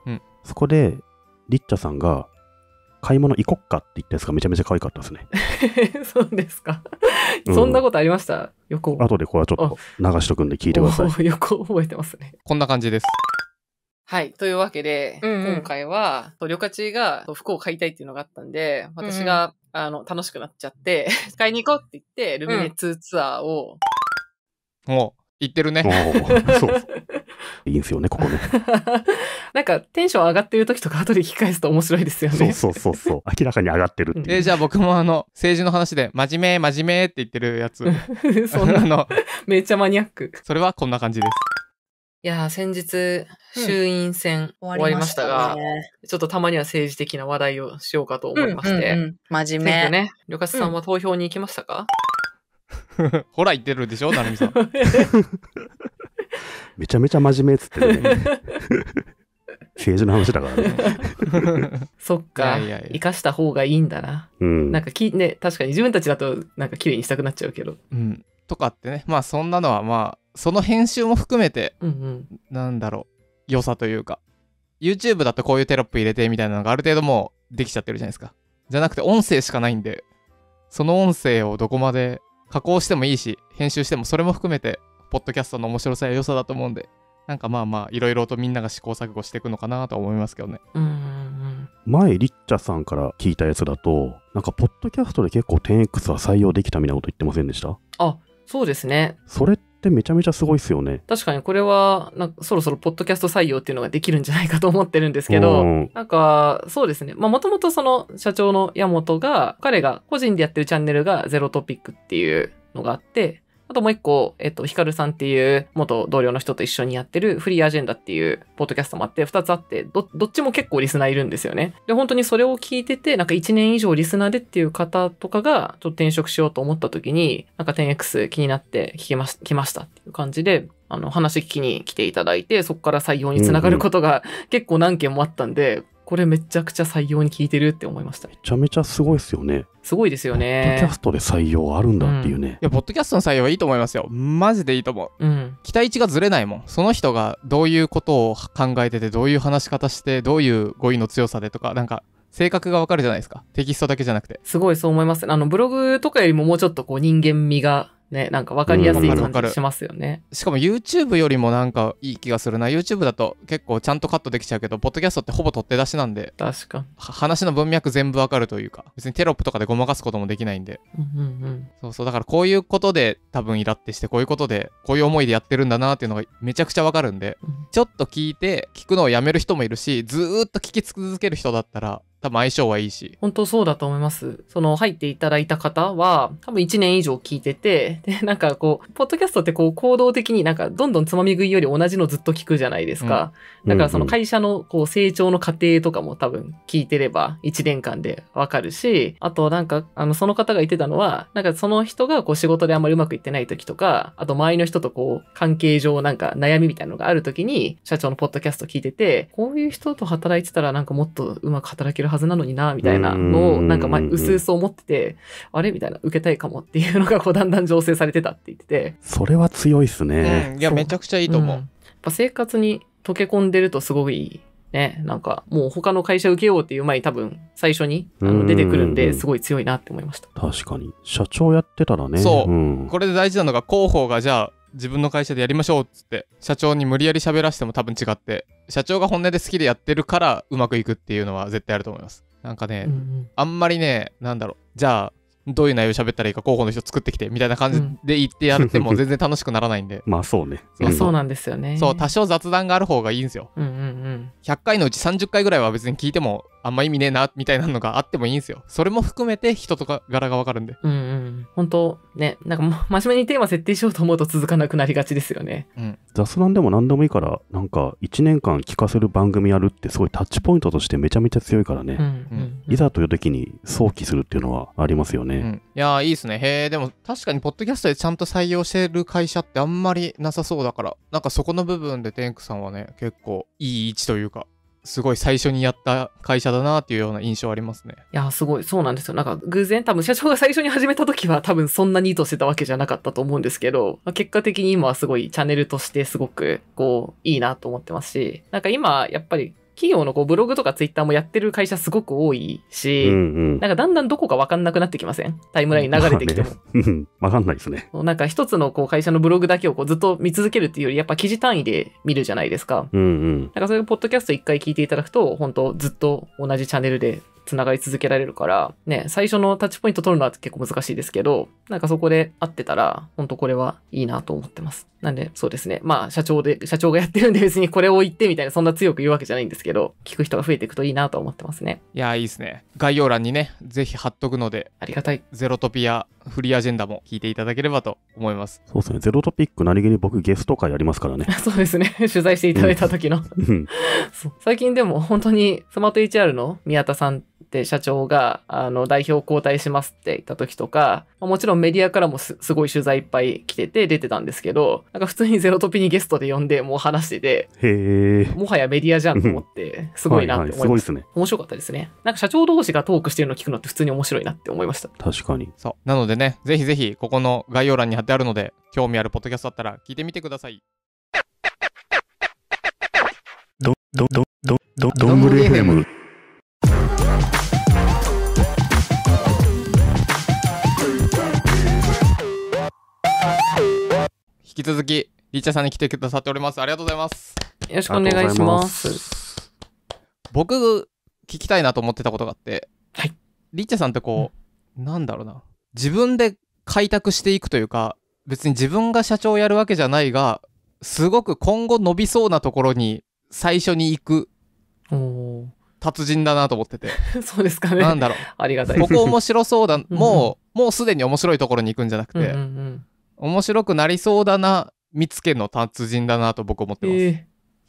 そこで、リッチャさんが、買い物行こっかって言ったやつがめちゃめちゃ可愛かったですね。そうですか。そんなことありました、うん、横。後でこれはちょっと流しとくんで聞いてください。横覚えてますね。こんな感じです。はい。というわけで、うんうん、今回は、旅客地が服を買いたいっていうのがあったんで、私が、うん、あの、楽しくなっちゃって、買いに行こうって言って、ルミネ2ツアーを。うん、お行ってるね。そう。いいんすよね、ここね。なんか、テンション上がってる時とか後で引き返すと面白いですよね。そうそうそうそう。明らかに上がってるっていう。えじゃあ僕もあの、政治の話で、真面目、真面目って言ってるやつ。そんなの。めっちゃマニアック。それはこんな感じです。いや、先日、衆院選、うん、終わりましたが、ね、ちょっとたまには政治的な話題をしようかと思いまして。うんうんうん、真面目。ね。旅客さんは投票に行きましたか、うん、ほら言ってるでしょ、なるみさん。めちゃめちゃ真面目っつってね。政治の話だからね。そっか生かした方がいいんだな。うん、なんかき、ね、確かに自分たちだと、なんか綺麗にしたくなっちゃうけど。うんとかってねまあそんなのはまあ、その編集も含めて、うんうん、なんだろう良さというか YouTube だとこういうテロップ入れてみたいなのがある程度もうできちゃってるじゃないですかじゃなくて音声しかないんでその音声をどこまで加工してもいいし編集してもそれも含めてポッドキャストの面白さや良さだと思うんでなんかまあまあいろいろとみんなが試行錯誤していくのかなと思いますけどね。うん前リッチャさんから聞いたやつだとなんかポッドキャストで結構 10X は採用できたみたいなこと言ってませんでしたあそうですね。それっってめちゃめちゃすごいっすよね。確かにこれは、そろそろポッドキャスト採用っていうのができるんじゃないかと思ってるんですけど、なんか、そうですね。まあもともとその社長の矢本が、彼が個人でやってるチャンネルがゼロトピックっていうのがあって、あともう一個、えっと、ヒカルさんっていう元同僚の人と一緒にやってるフリーアジェンダっていうポッドキャストもあって、二つあって、ど、どっちも結構リスナーいるんですよね。で、本当にそれを聞いてて、なんか一年以上リスナーでっていう方とかが、ちょっと転職しようと思った時に、なんか 10X 気になって聞きまし、来ましたっていう感じで、あの、話聞きに来ていただいて、そこから採用につながることが結構何件もあったんで、うんうんこれめちゃくちゃ採用に効いてるって思いました。めちゃめちゃすごいですよね。すごいですよね。ポッドキャストで採用あるんだっていうね。うん、いや、ポッドキャストの採用はいいと思いますよ。マジでいいと思う。うん、期待値がずれないもん。その人がどういうことを考えてて、どういう話し方して、どういう語彙の強さでとか、なんか、性格がわかるじゃないですか。テキストだけじゃなくて。すごいそう思います。あの、ブログとかよりももうちょっとこう人間味がね、なんか分かりやすい感じしますよね、うん、しかも YouTube よりもなんかいい気がするな YouTube だと結構ちゃんとカットできちゃうけどポッドキャストってほぼ取って出しなんで確か話の文脈全部わかるというか別にテロップとかでごまかすこともできないんで、うんうんうん、そうそうだからこういうことで多分イラってしてこういうことでこういう思いでやってるんだなっていうのがめちゃくちゃわかるんで、うん、ちょっと聞いて聞くのをやめる人もいるしずっと聞き続ける人だったら多分相性はいいし。本当そうだと思います。その入っていただいた方は、多分1年以上聞いてて、で、なんかこう、ポッドキャストってこう、行動的になんかどんどんつまみ食いより同じのずっと聞くじゃないですか。うん、だからその会社のこう、成長の過程とかも多分聞いてれば1年間でわかるし、あとなんか、あの、その方が言ってたのは、なんかその人がこう、仕事であんまりうまくいってない時とか、あと周りの人とこう、関係上なんか悩みみたいなのがある時に、社長のポッドキャスト聞いてて、こういう人と働いてたらなんかもっとうまく働けるはずなのにな、みたいなのを、なんかまうすうす思ってて、あれみたいな、受けたいかもっていうのが、こう、だんだん醸成されてたって言ってて。それは強いっすね。うん、いや、めちゃくちゃいいと思う。うん、やっぱ生活に溶け込んでるとすごいね、なんかもう他の会社受けようっていう前に多分最初にあの出てくるんですごい強いなって思いました確かに社長やってたらねそう、うん、これで大事なのが広報がじゃあ自分の会社でやりましょうっつって社長に無理やり喋らせても多分違って社長が本音で好きでやってるからうまくいくっていうのは絶対あると思いますなんかね、うんうん、あんまりねなんだろうじゃあどういう内容喋ったらいいか候補の人作ってきてみたいな感じで言ってやっても 全然楽しくならないんでまあそうねそうそうなんですよねそう多少雑談がある方がいいんですよ、うんうんうん、100回のうち30回ぐらいは別に聞いてもあんま意味ねえな、みたいなのがあってもいいんですよ。それも含めて人とか柄がわかるんで。うんうん。本当ね、なんか真面目にテーマ設定しようと思うと続かなくなりがちですよね。うん。雑談でも何でもいいから、なんか1年間聞かせる番組やるってすごいタッチポイントとしてめちゃめちゃ強いからね。うん、うん、いざという時に想起するっていうのはありますよね。うん、いやいいですね。へえ、でも確かにポッドキャストでちゃんと採用してる会社ってあんまりなさそうだから、なんかそこの部分でテンクさんはね、結構いい位置というか、すごい最初にやった会社だなっていうような印象ありますね。いや、すごい、そうなんですよ。なんか偶然多分社長が最初に始めた時は多分そんなに意図してたわけじゃなかったと思うんですけど、結果的に今はすごいチャンネルとしてすごくこういいなと思ってますし、なんか今やっぱり企業のこうブログとかツイッターもやってる会社すごく多いし、うんうん、なんかだんだんどこかわかんなくなってきませんタイムライン流れてきても。わ、ね、かんないですね。なんか一つのこう会社のブログだけをこうずっと見続けるっていうより、やっぱ記事単位で見るじゃないですか。うんうん、なんかそういうポッドキャスト一回聞いていただくと、本当ずっと同じチャンネルでつながり続けられるから、ね、最初のタッチポイント取るのは結構難しいですけど、なんかそこで合ってたら、本当これはいいなと思ってます。なんで、そうですね。まあ、社長で、社長がやってるんで別にこれを言ってみたいな、そんな強く言うわけじゃないんですけど、聞く人が増えていくといいなと思ってますね。いや、いいですね。概要欄にね、ぜひ貼っとくので、ありがたい。ゼロトピア、フリーアジェンダも聞いていただければと思います。そうですね。ゼロトピック、何気に僕ゲスト会やりますからね。そうですね。取材していただいた時の 最近でも本当に、スマート HR の宮田さんっ社長があの代表交代しますって言った時とか、もちろんメディアからもすごい取材いっぱい来てて出てたんですけど、なんか普通にゼロトピにゲストで呼んで、もう話してて、へもはやメディアじゃんと思って、すごいなって思いましはいはい、すごいですね。面白かったですね。なんか社長同士がトークしてるのを聞くのって普通に面白いなって思いました。確かに。そう。なのでね、ぜひぜひ、ここの概要欄に貼ってあるので、興味あるポッドキャストだったら聞いてみてください。ど、ど、ど、ど、ど、どんぐり FM。引き続き、リッチャーさんに来てくださっております。ありがとうございます。よろしくお願いします。僕、聞きたいなと思ってたことがあって、はい。リッチャーさんってこう、うん、なんだろうな。自分で開拓していくというか、別に自分が社長をやるわけじゃないが、すごく今後伸びそうなところに最初に行く達人だなと思ってて。そうですかね。なんだろう。ありがたい。ここ面白そうだ。もう、もうすでに面白いところに行くんじゃなくて、うんうんうん、面白くなりそうだな、見つけの達人だなと僕思ってます。えー、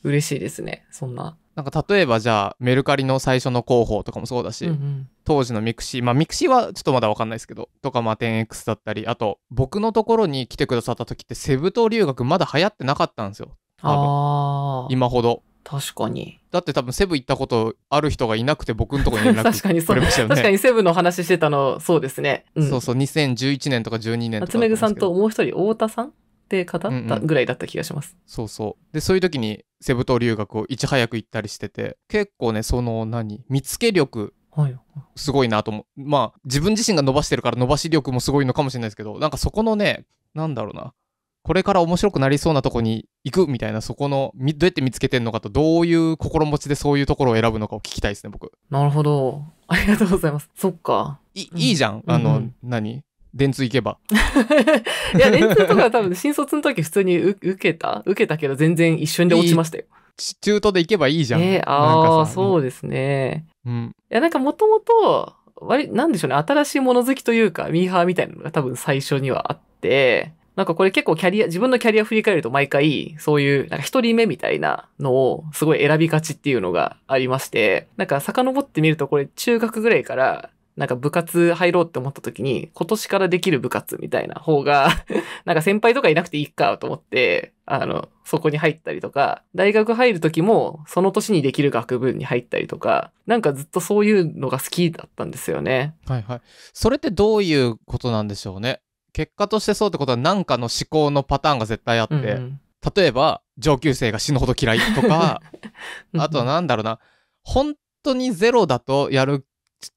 嬉しいですね、そんな。なんか例えばじゃあメルカリの最初の広報とかもそうだし、うんうん、当時のミクシーまあミクシーはちょっとまだ分かんないですけどとかまあ 10X だったりあと僕のところに来てくださった時ってセブ島留学まだ流行ってなかったんですよ今ほど確かに。だって多分セブ行ったことある人がいなくて僕のとこに連絡 確かにそう、確かにセブの話してたのそうですね、うん、そうそう2011年とか12年とか夏目ぐさんともう一人太田さんって方ったぐらいだった気がします、うんうん、そうそうでそういう時にセブ島留学をいち早く行ったりしてて結構ねその何見つけ力すごいなと思う、まあ自分自身が伸ばしてるから伸ばし力もすごいのかもしれないですけどなんかそこのねなんだろうなこれから面白くなりそうなとこに行くみたいな、そこの、どうやって見つけてんのかと、どういう心持ちでそういうところを選ぶのかを聞きたいですね、僕。なるほど。ありがとうございます。そっか。い、いいじゃん。あの、うん、何電通行けば。いや、電通とか多分、新卒の時普通に受けた受けたけど、全然一瞬で落ちましたよ。中途で行けばいいじゃん。えー、ああ、そうですね。うん。いや、なんかもともと、割、なんでしょうね、新しいもの好きというか、ミーハーみたいなのが多分最初にはあって、なんかこれ結構キャリア、自分のキャリア振り返ると毎回、そういう、なんか一人目みたいなのをすごい選びがちっていうのがありまして、なんか遡ってみるとこれ中学ぐらいから、なんか部活入ろうって思った時に、今年からできる部活みたいな方が なんか先輩とかいなくていいかと思って、あの、そこに入ったりとか、大学入る時もその年にできる学部に入ったりとか、なんかずっとそういうのが好きだったんですよね。はいはい。それってどういうことなんでしょうね。結果としてそうってことは何かの思考のパターンが絶対あって、うんうん、例えば上級生が死ぬほど嫌いとかあとな何だろうな本当にゼロだとやる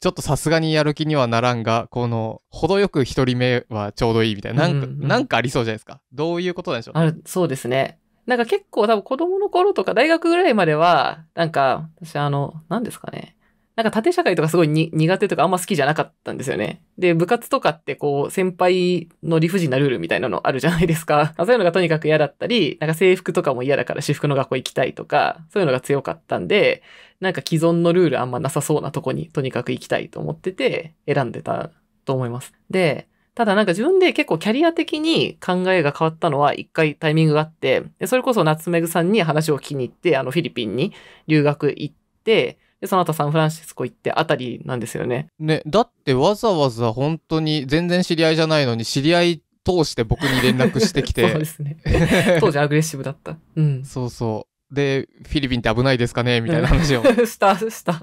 ちょっとさすがにやる気にはならんがこの程よく1人目はちょうどいいみたいななんかうんうん、なんかありそうじゃないですかどういうことなんでしょうあそうですねなんか結構多分子供の頃とか大学ぐらいまではなんか私あの何ですかねなんか縦社会とかすごい苦手とかあんま好きじゃなかったんですよね。で、部活とかってこう、先輩の理不尽なルールみたいなのあるじゃないですか。そういうのがとにかく嫌だったり、なんか制服とかも嫌だから私服の学校行きたいとか、そういうのが強かったんで、なんか既存のルールあんまなさそうなとこにとにかく行きたいと思ってて、選んでたと思います。で、ただなんか自分で結構キャリア的に考えが変わったのは一回タイミングがあって、それこそ夏目ぐさんに話を聞きに行って、あのフィリピンに留学行って、で、その後サンフランシスコ行ってあたりなんですよね。ね、だってわざわざ本当に全然知り合いじゃないのに、知り合い通して僕に連絡してきて。そうですね。当時アグレッシブだった。うん。そうそう。で、フィリピンって危ないですかねみたいな話を。した、した。ま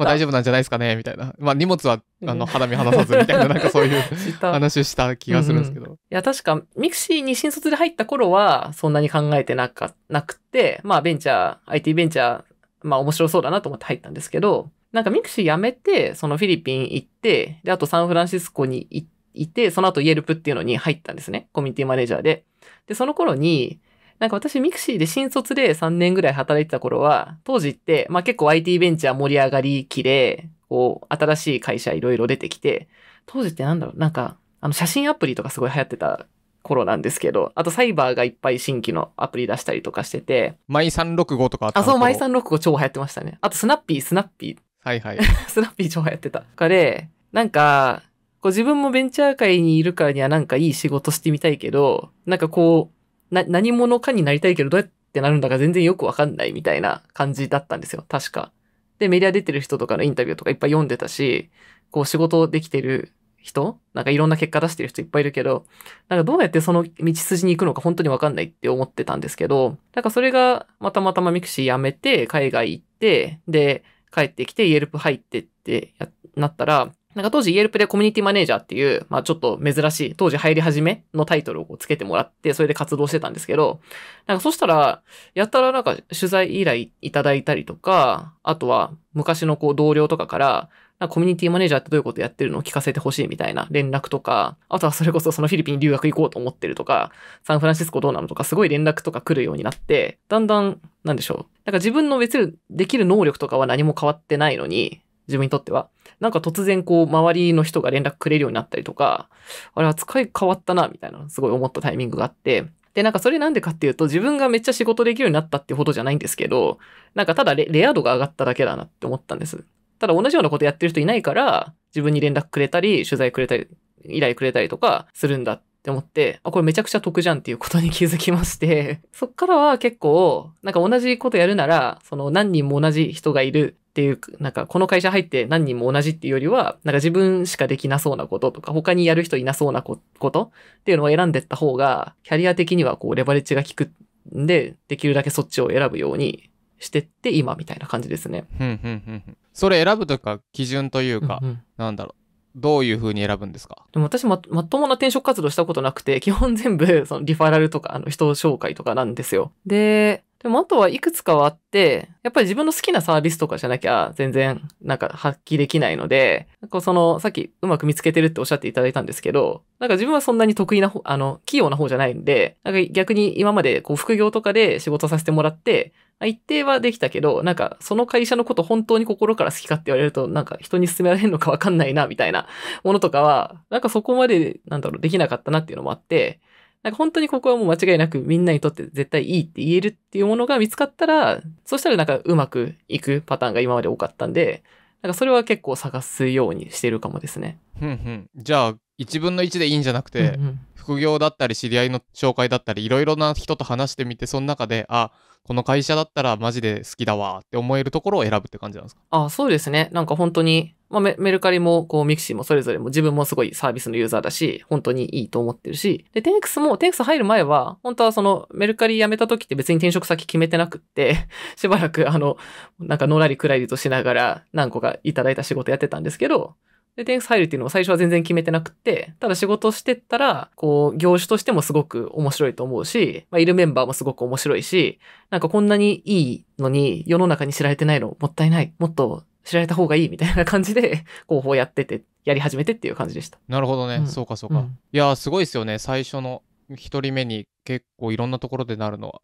あ大丈夫なんじゃないですかねみたいな。まあ荷物は、あの、肌身離さずみたいな、なんかそういう話をした気がするんですけど。うんうん、いや、確か、ミクシーに新卒で入った頃は、そんなに考えてなか、なくて、まあベンチャー、IT ベンチャー、まあ面白そうだなと思って入ったんですけど、なんかミクシー辞めて、そのフィリピン行って、で、あとサンフランシスコに行いて、その後イエルプっていうのに入ったんですね。コミュニティマネージャーで。で、その頃に、なんか私ミクシーで新卒で3年ぐらい働いてた頃は、当時って、まあ結構 IT ベンチャー盛り上がりきで、こう、新しい会社いろいろ出てきて、当時ってなんだろう、なんか、あの写真アプリとかすごい流行ってた頃なんですけど、あとサイバーがいっぱい新規のアプリ出したりとかしてて。マイ365とかあったあ、そう、マイ365超流行ってましたね。あとスナッピー、スナッピー。はいはい。スナッピー超流行ってた。かで、なんか、こう自分もベンチャー界にいるからにはなんかいい仕事してみたいけど、なんかこう、な、何者かになりたいけどどうやってなるんだか全然よくわかんないみたいな感じだったんですよ。確か。で、メディア出てる人とかのインタビューとかいっぱい読んでたし、こう仕事できてる人なんかいろんな結果出してる人いっぱいいるけど、なんかどうやってその道筋に行くのか本当にわかんないって思ってたんですけど、なんかそれがまたまたまミクシー辞めて、海外行って、で、帰ってきて、イエルプ入ってってなったら、なんか当時 Yelp でコミュニティマネージャーっていう、まあちょっと珍しい、当時入り始めのタイトルをつけてもらって、それで活動してたんですけど、なんかそしたら、やったらなんか取材依頼いただいたりとか、あとは昔のこう同僚とかから、コミュニティマネージャーってどういうことやってるのを聞かせてほしいみたいな連絡とか、あとはそれこそそのフィリピン留学行こうと思ってるとか、サンフランシスコどうなのとか、すごい連絡とか来るようになって、だんだん、なんでしょう。なんか自分の別にできる能力とかは何も変わってないのに、自分にとっては。なんか突然こう、周りの人が連絡くれるようになったりとか、あれ扱い変わったな、みたいな、すごい思ったタイミングがあって、で、なんかそれなんでかっていうと、自分がめっちゃ仕事できるようになったってほどじゃないんですけど、なんかただレア度が上がっただけだなって思ったんです。ただ同じようなことやってる人いないから、自分に連絡くれたり、取材くれたり、依頼くれたりとかするんだって思って、あ、これめちゃくちゃ得じゃんっていうことに気づきまして、そっからは結構、なんか同じことやるなら、その何人も同じ人がいるっていう、なんかこの会社入って何人も同じっていうよりは、なんか自分しかできなそうなこととか、他にやる人いなそうなことっていうのを選んでった方が、キャリア的にはこうレバレッジが効くんで、できるだけそっちを選ぶようにしてって今みたいな感じですね。うんうんうん、それ選ぶとか基準というか、うんうん、なんだろうどういうふうに選ぶんですかでも私ま、まともな転職活動したことなくて、基本全部、そのリファラルとか、あの、人紹介とかなんですよ。で、でもあとはいくつかはあって、やっぱり自分の好きなサービスとかじゃなきゃ全然なんか発揮できないので、なんかそのさっきうまく見つけてるっておっしゃっていただいたんですけど、なんか自分はそんなに得意な方、あの、器用な方じゃないんで、なんか逆に今までこう副業とかで仕事させてもらって、一定はできたけど、なんか、その会社のこと本当に心から好きかって言われると、なんか人に勧められるのかわかんないな、みたいなものとかは、なんかそこまで、なんだろう、できなかったなっていうのもあって、なんか本当にここはもう間違いなくみんなにとって絶対いいって言えるっていうものが見つかったら、そしたらなんかうまくいくパターンが今まで多かったんで、なんかそれは結構探すようにしてるかもですね。うんん。じゃあ1分の1でいいんじゃなくて、うんうん、副業だったり知り合いの紹介だったりいろいろな人と話してみてその中であこの会社だったらマジで好きだわって思えるところを選ぶって感じなんですかあそうですねなんか本当に、まあ、メルカリもこうミクシーもそれぞれも自分もすごいサービスのユーザーだし本当にいいと思ってるしでンクスもテンクス入る前は本当はそのメルカリ辞めた時って別に転職先決めてなくって しばらくあのなんかのらりくらりとしながら何個かいただいた仕事やってたんですけどで、テンクス入るっていうのを最初は全然決めてなくて、ただ仕事してったら、こう、業種としてもすごく面白いと思うし、まあ、いるメンバーもすごく面白いし、なんかこんなにいいのに世の中に知られてないのもったいない、もっと知られた方がいいみたいな感じで 広報やってて、やり始めてっていう感じでした。なるほどね。うん、そうかそうか。うん、いやすごいですよね。最初の一人目に結構いろんなところでなるのは。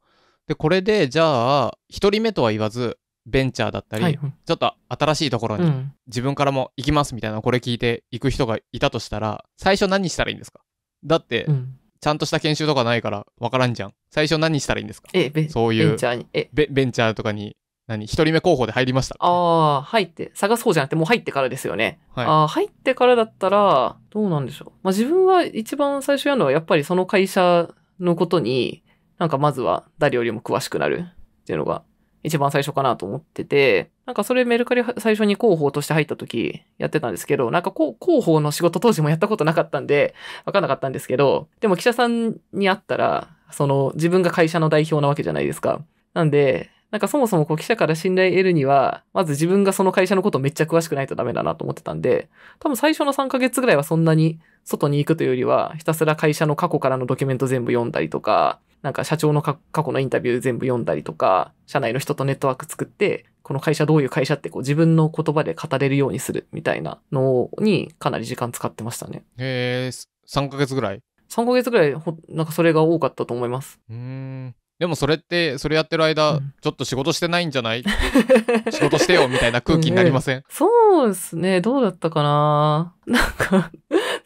で、これで、じゃあ、一人目とは言わず、ベンチャーだったり、はい、ちょっと新しいところに自分からも行きますみたいなこれ聞いて行く人がいたとしたら最初何したらいいんですかだって、うん、ちゃんとした研修とかないから分からんじゃん最初何したらいいんですかそういうベンチャーにベベンチャーとかに何一人目候補で入りました、ああ、入って、探すうじゃなくて、もう入ってからですよね。はい、ああ、入ってからだったら、どうなんでしょう。まあ自分は一番最初やるのは、やっぱりその会社のことに、なんかまずは誰よりも詳しくなるっていうのが一番最初かなと思ってて、なんかそれメルカリ最初に広報として入った時やってたんですけど、なんか広報の仕事当時もやったことなかったんで、わかんなかったんですけど、でも記者さんに会ったら、その自分が会社の代表なわけじゃないですか。なんで、なんかそもそもこう記者から信頼得るには、まず自分がその会社のことめっちゃ詳しくないとダメだなと思ってたんで、多分最初の3ヶ月ぐらいはそんなに外に行くというよりは、ひたすら会社の過去からのドキュメント全部読んだりとか、なんか社長の過去のインタビュー全部読んだりとか、社内の人とネットワーク作って、この会社どういう会社ってこう自分の言葉で語れるようにするみたいなのにかなり時間使ってましたね。へえ、3ヶ月ぐらい ?3 ヶ月ぐらい、なんかそれが多かったと思います。うん。でもそれって、それやってる間、うん、ちょっと仕事してないんじゃない 仕事してよみたいな空気になりません、ね、そうですね。どうだったかななんか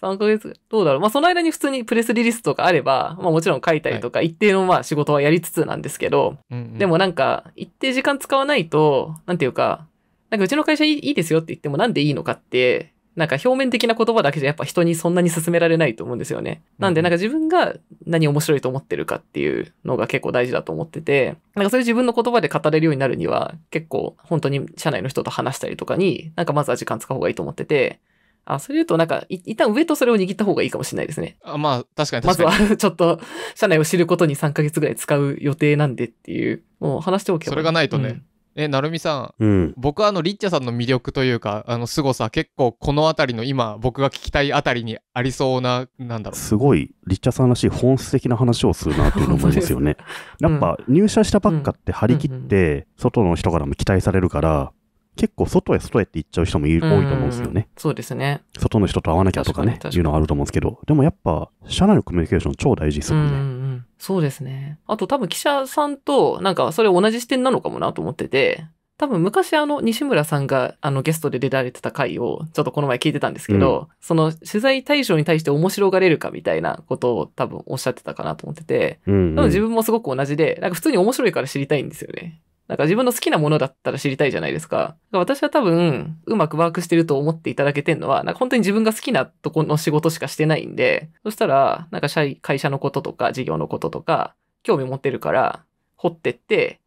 3ヶ月、どうだろう。まあ、その間に普通にプレスリリースとかあれば、まあ、もちろん書いたりとか、一定のまあ仕事はやりつつなんですけど、はい、でもなんか、一定時間使わないと、なんていうか、なんかうちの会社いいですよって言ってもなんでいいのかって、なんか表面的な言葉だけじゃやっぱ人にそんなに勧められないと思うんですよね。なんでなんか自分が何面白いと思ってるかっていうのが結構大事だと思ってて、なんかそういう自分の言葉で語れるようになるには結構本当に社内の人と話したりとかになんかまずは時間使う方がいいと思ってて、あ、それ言うとなんか、一旦上とそれを握った方がいいかもしれないですね。あまあ、確かに確かに。まずは、ちょっと、社内を知ることに3ヶ月ぐらい使う予定なんでっていう、もう話しておけば。それがないとね。うん、え、なるみさん。うん、僕はあの、リッチャさんの魅力というか、あの、凄さ、結構この辺りの今、僕が聞きたい辺りにありそうな、なんだろう。すごい、リッチャさんらしい本質的な話をするなというの思いますよね。やっぱ、入社したばっかって張り切って、外の人からも期待されるから、結構外へ外へって行っちゃう人も多いと思うんですよね。そうですね。外の人と会わなきゃとかね、かいうのはあると思うんですけど、でもやっぱ、社内のコミュニケーション超大事ですよね。うんそうですね。あと多分記者さんと、なんかそれ同じ視点なのかもなと思ってて、多分昔あの西村さんがあのゲストで出られてた回をちょっとこの前聞いてたんですけど、うん、その取材対象に対して面白がれるかみたいなことを多分おっしゃってたかなと思ってて、うんうん、自分もすごく同じで、なんか普通に面白いから知りたいんですよね。なんか自分の好きなものだったら知りたいじゃないですか。私は多分、うまくワークしてると思っていただけてんのは、なんか本当に自分が好きなとこの仕事しかしてないんで、そしたら、なんか社会社のこととか、事業のこととか、興味持ってるから、掘ってって、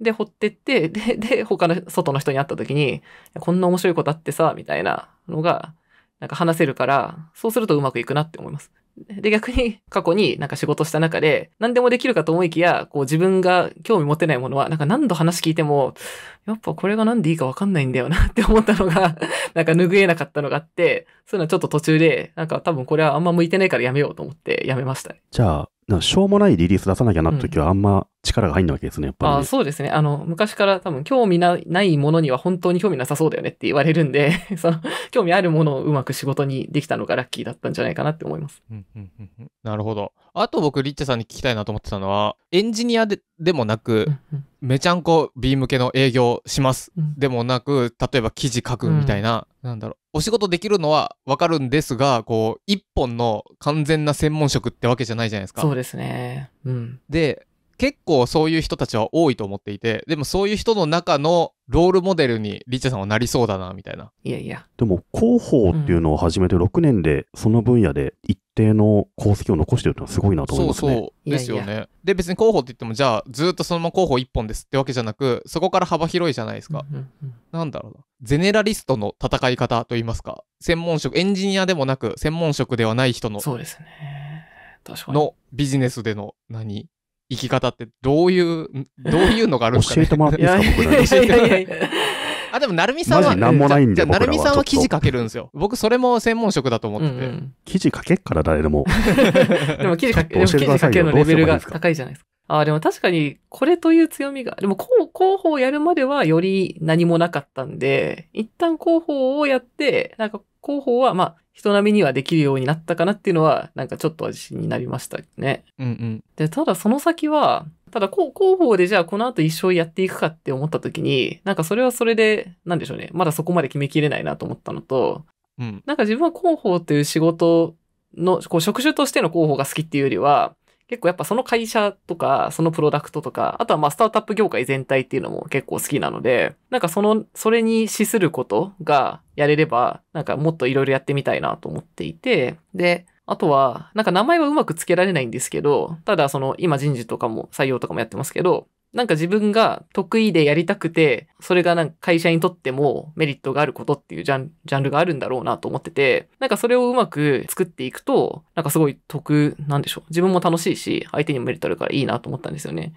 で、掘ってって、で、で、他の外の人に会った時に、こんな面白いことあってさ、みたいなのが、なんか話せるから、そうするとうまくいくなって思います。で、逆に過去になんか仕事した中で、何でもできるかと思いきや、こう自分が興味持てないものは、なんか何度話聞いても、やっぱこれが何でいいかわかんないんだよなって思ったのが なんか拭えなかったのがあって、そういうのはちょっと途中で、なんか多分これはあんま向いてないからやめようと思ってやめましたね。じゃあ、なしょうもないリリース出さなきゃなって時はあんま力が入んないわけですね、やっぱり、ね、あそうですね。あの、昔から多分興味ないものには本当に興味なさそうだよねって言われるんで その、興味あるものをうまく仕事にできたのがラッキーだったんじゃないかなって思います。うんうんうん、なるほど。あと僕、リッチャさんに聞きたいなと思ってたのは、エンジニアででもなく、めちゃんこ B 向けの営業します、でもなく、例えば記事書くみたいな、うん、なんだろう、お仕事できるのはわかるんですが、こう、一本の完全な専門職ってわけじゃないじゃないですか。そうですね。うん。で、結構そういう人たちは多いと思っていて、でもそういう人の中のロールモデルにリッチャさんはなりそうだな、みたいな。いやいや。でも、広報っていうのを始めて6年で、その分野で一定の功績を残してるってのはすごいなと思いますね。そうそうですよね。いやいやで別に候補って言ってもじゃあずっとそのまま候補一本ですってわけじゃなくそこから幅広いじゃないですか。なんだろうなゼネラリストの戦い方といいますか専門職エンジニアでもなく専門職ではない人のそうですね確かにのビジネスでの何生き方ってどういうどういうのがあるんですかね。教えてもらっていいですか僕らに。あ、でも、なるみさんは、マなんもないんでじゃあ、なるみさんは記事書けるんですよ。僕、それも専門職だと思っうんて記事書けっから誰でも。でも記事書け、でも記教えてく事だ書さいけのレベルが高いじゃないですか。ああ、でも確かに、これという強みが、でも広広報をやるまではより何もなかったんで、一旦広報をやって、なんか広報は、まあ、人並みにはできるようになったかなっていうのは、なんかちょっとは自信になりましたね。うんうん。で、ただその先は、ただ、広報でじゃあこの後一生やっていくかって思った時に、なんかそれはそれで、なんでしょうね。まだそこまで決めきれないなと思ったのと、うん、なんか自分は広報という仕事の、こう職種としての広報が好きっていうよりは、結構やっぱその会社とか、そのプロダクトとか、あとはまあスタートアップ業界全体っていうのも結構好きなので、なんかその、それに資することがやれれば、なんかもっといろいろやってみたいなと思っていて、で、あとは、なんか名前はうまく付けられないんですけど、ただその今人事とかも採用とかもやってますけど、なんか自分が得意でやりたくて、それがなんか会社にとってもメリットがあることっていうジャンジャンルがあるんだろうなと思ってて、なんかそれをうまく作っていくと、なんかすごい得、なんでしょう。自分も楽しいし、相手にもメリットあるからいいなと思ったんですよね。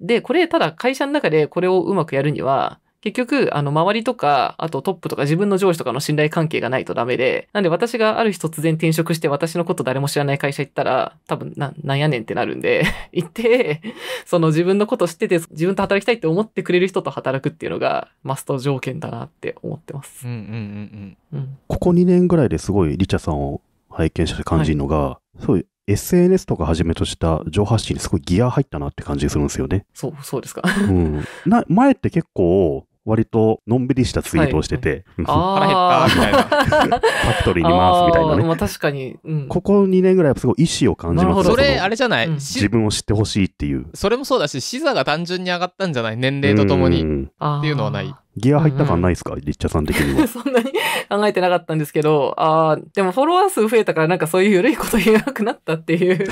で、これただ会社の中でこれをうまくやるには、結局、あの、周りとか、あとトップとか自分の上司とかの信頼関係がないとダメで、なんで私がある日突然転職して私のこと誰も知らない会社行ったら、多分な、なんやねんってなるんで 行って、その自分のこと知ってて、自分と働きたいって思ってくれる人と働くっていうのが、マスト条件だなって思ってます。うんうんうんうん。うん、ここ2年ぐらいですごいリチャさんを拝見して感じるのが、はい、すい SNS とかはじめとした上半発信にすごいギア入ったなって感じするんですよね。そう、そうですか。うん。前って結構、割とのんびりしたツイートをしてて、腹減ったみたいな。ファクトリーに回すみたいなね。まあ確かに、ここ2年ぐらいはすごい意志を感じますそれ、あれじゃない、自分を知ってほしいっていう。それもそうだし、視座が単純に上がったんじゃない年齢とともに。っていうのはない。ギア入った感ないですか、うんリッチャさん的には。そんなに考えてなかったんですけど、ああ、でもフォロワー数増えたからなんかそういう緩いこと言えなくなったっていう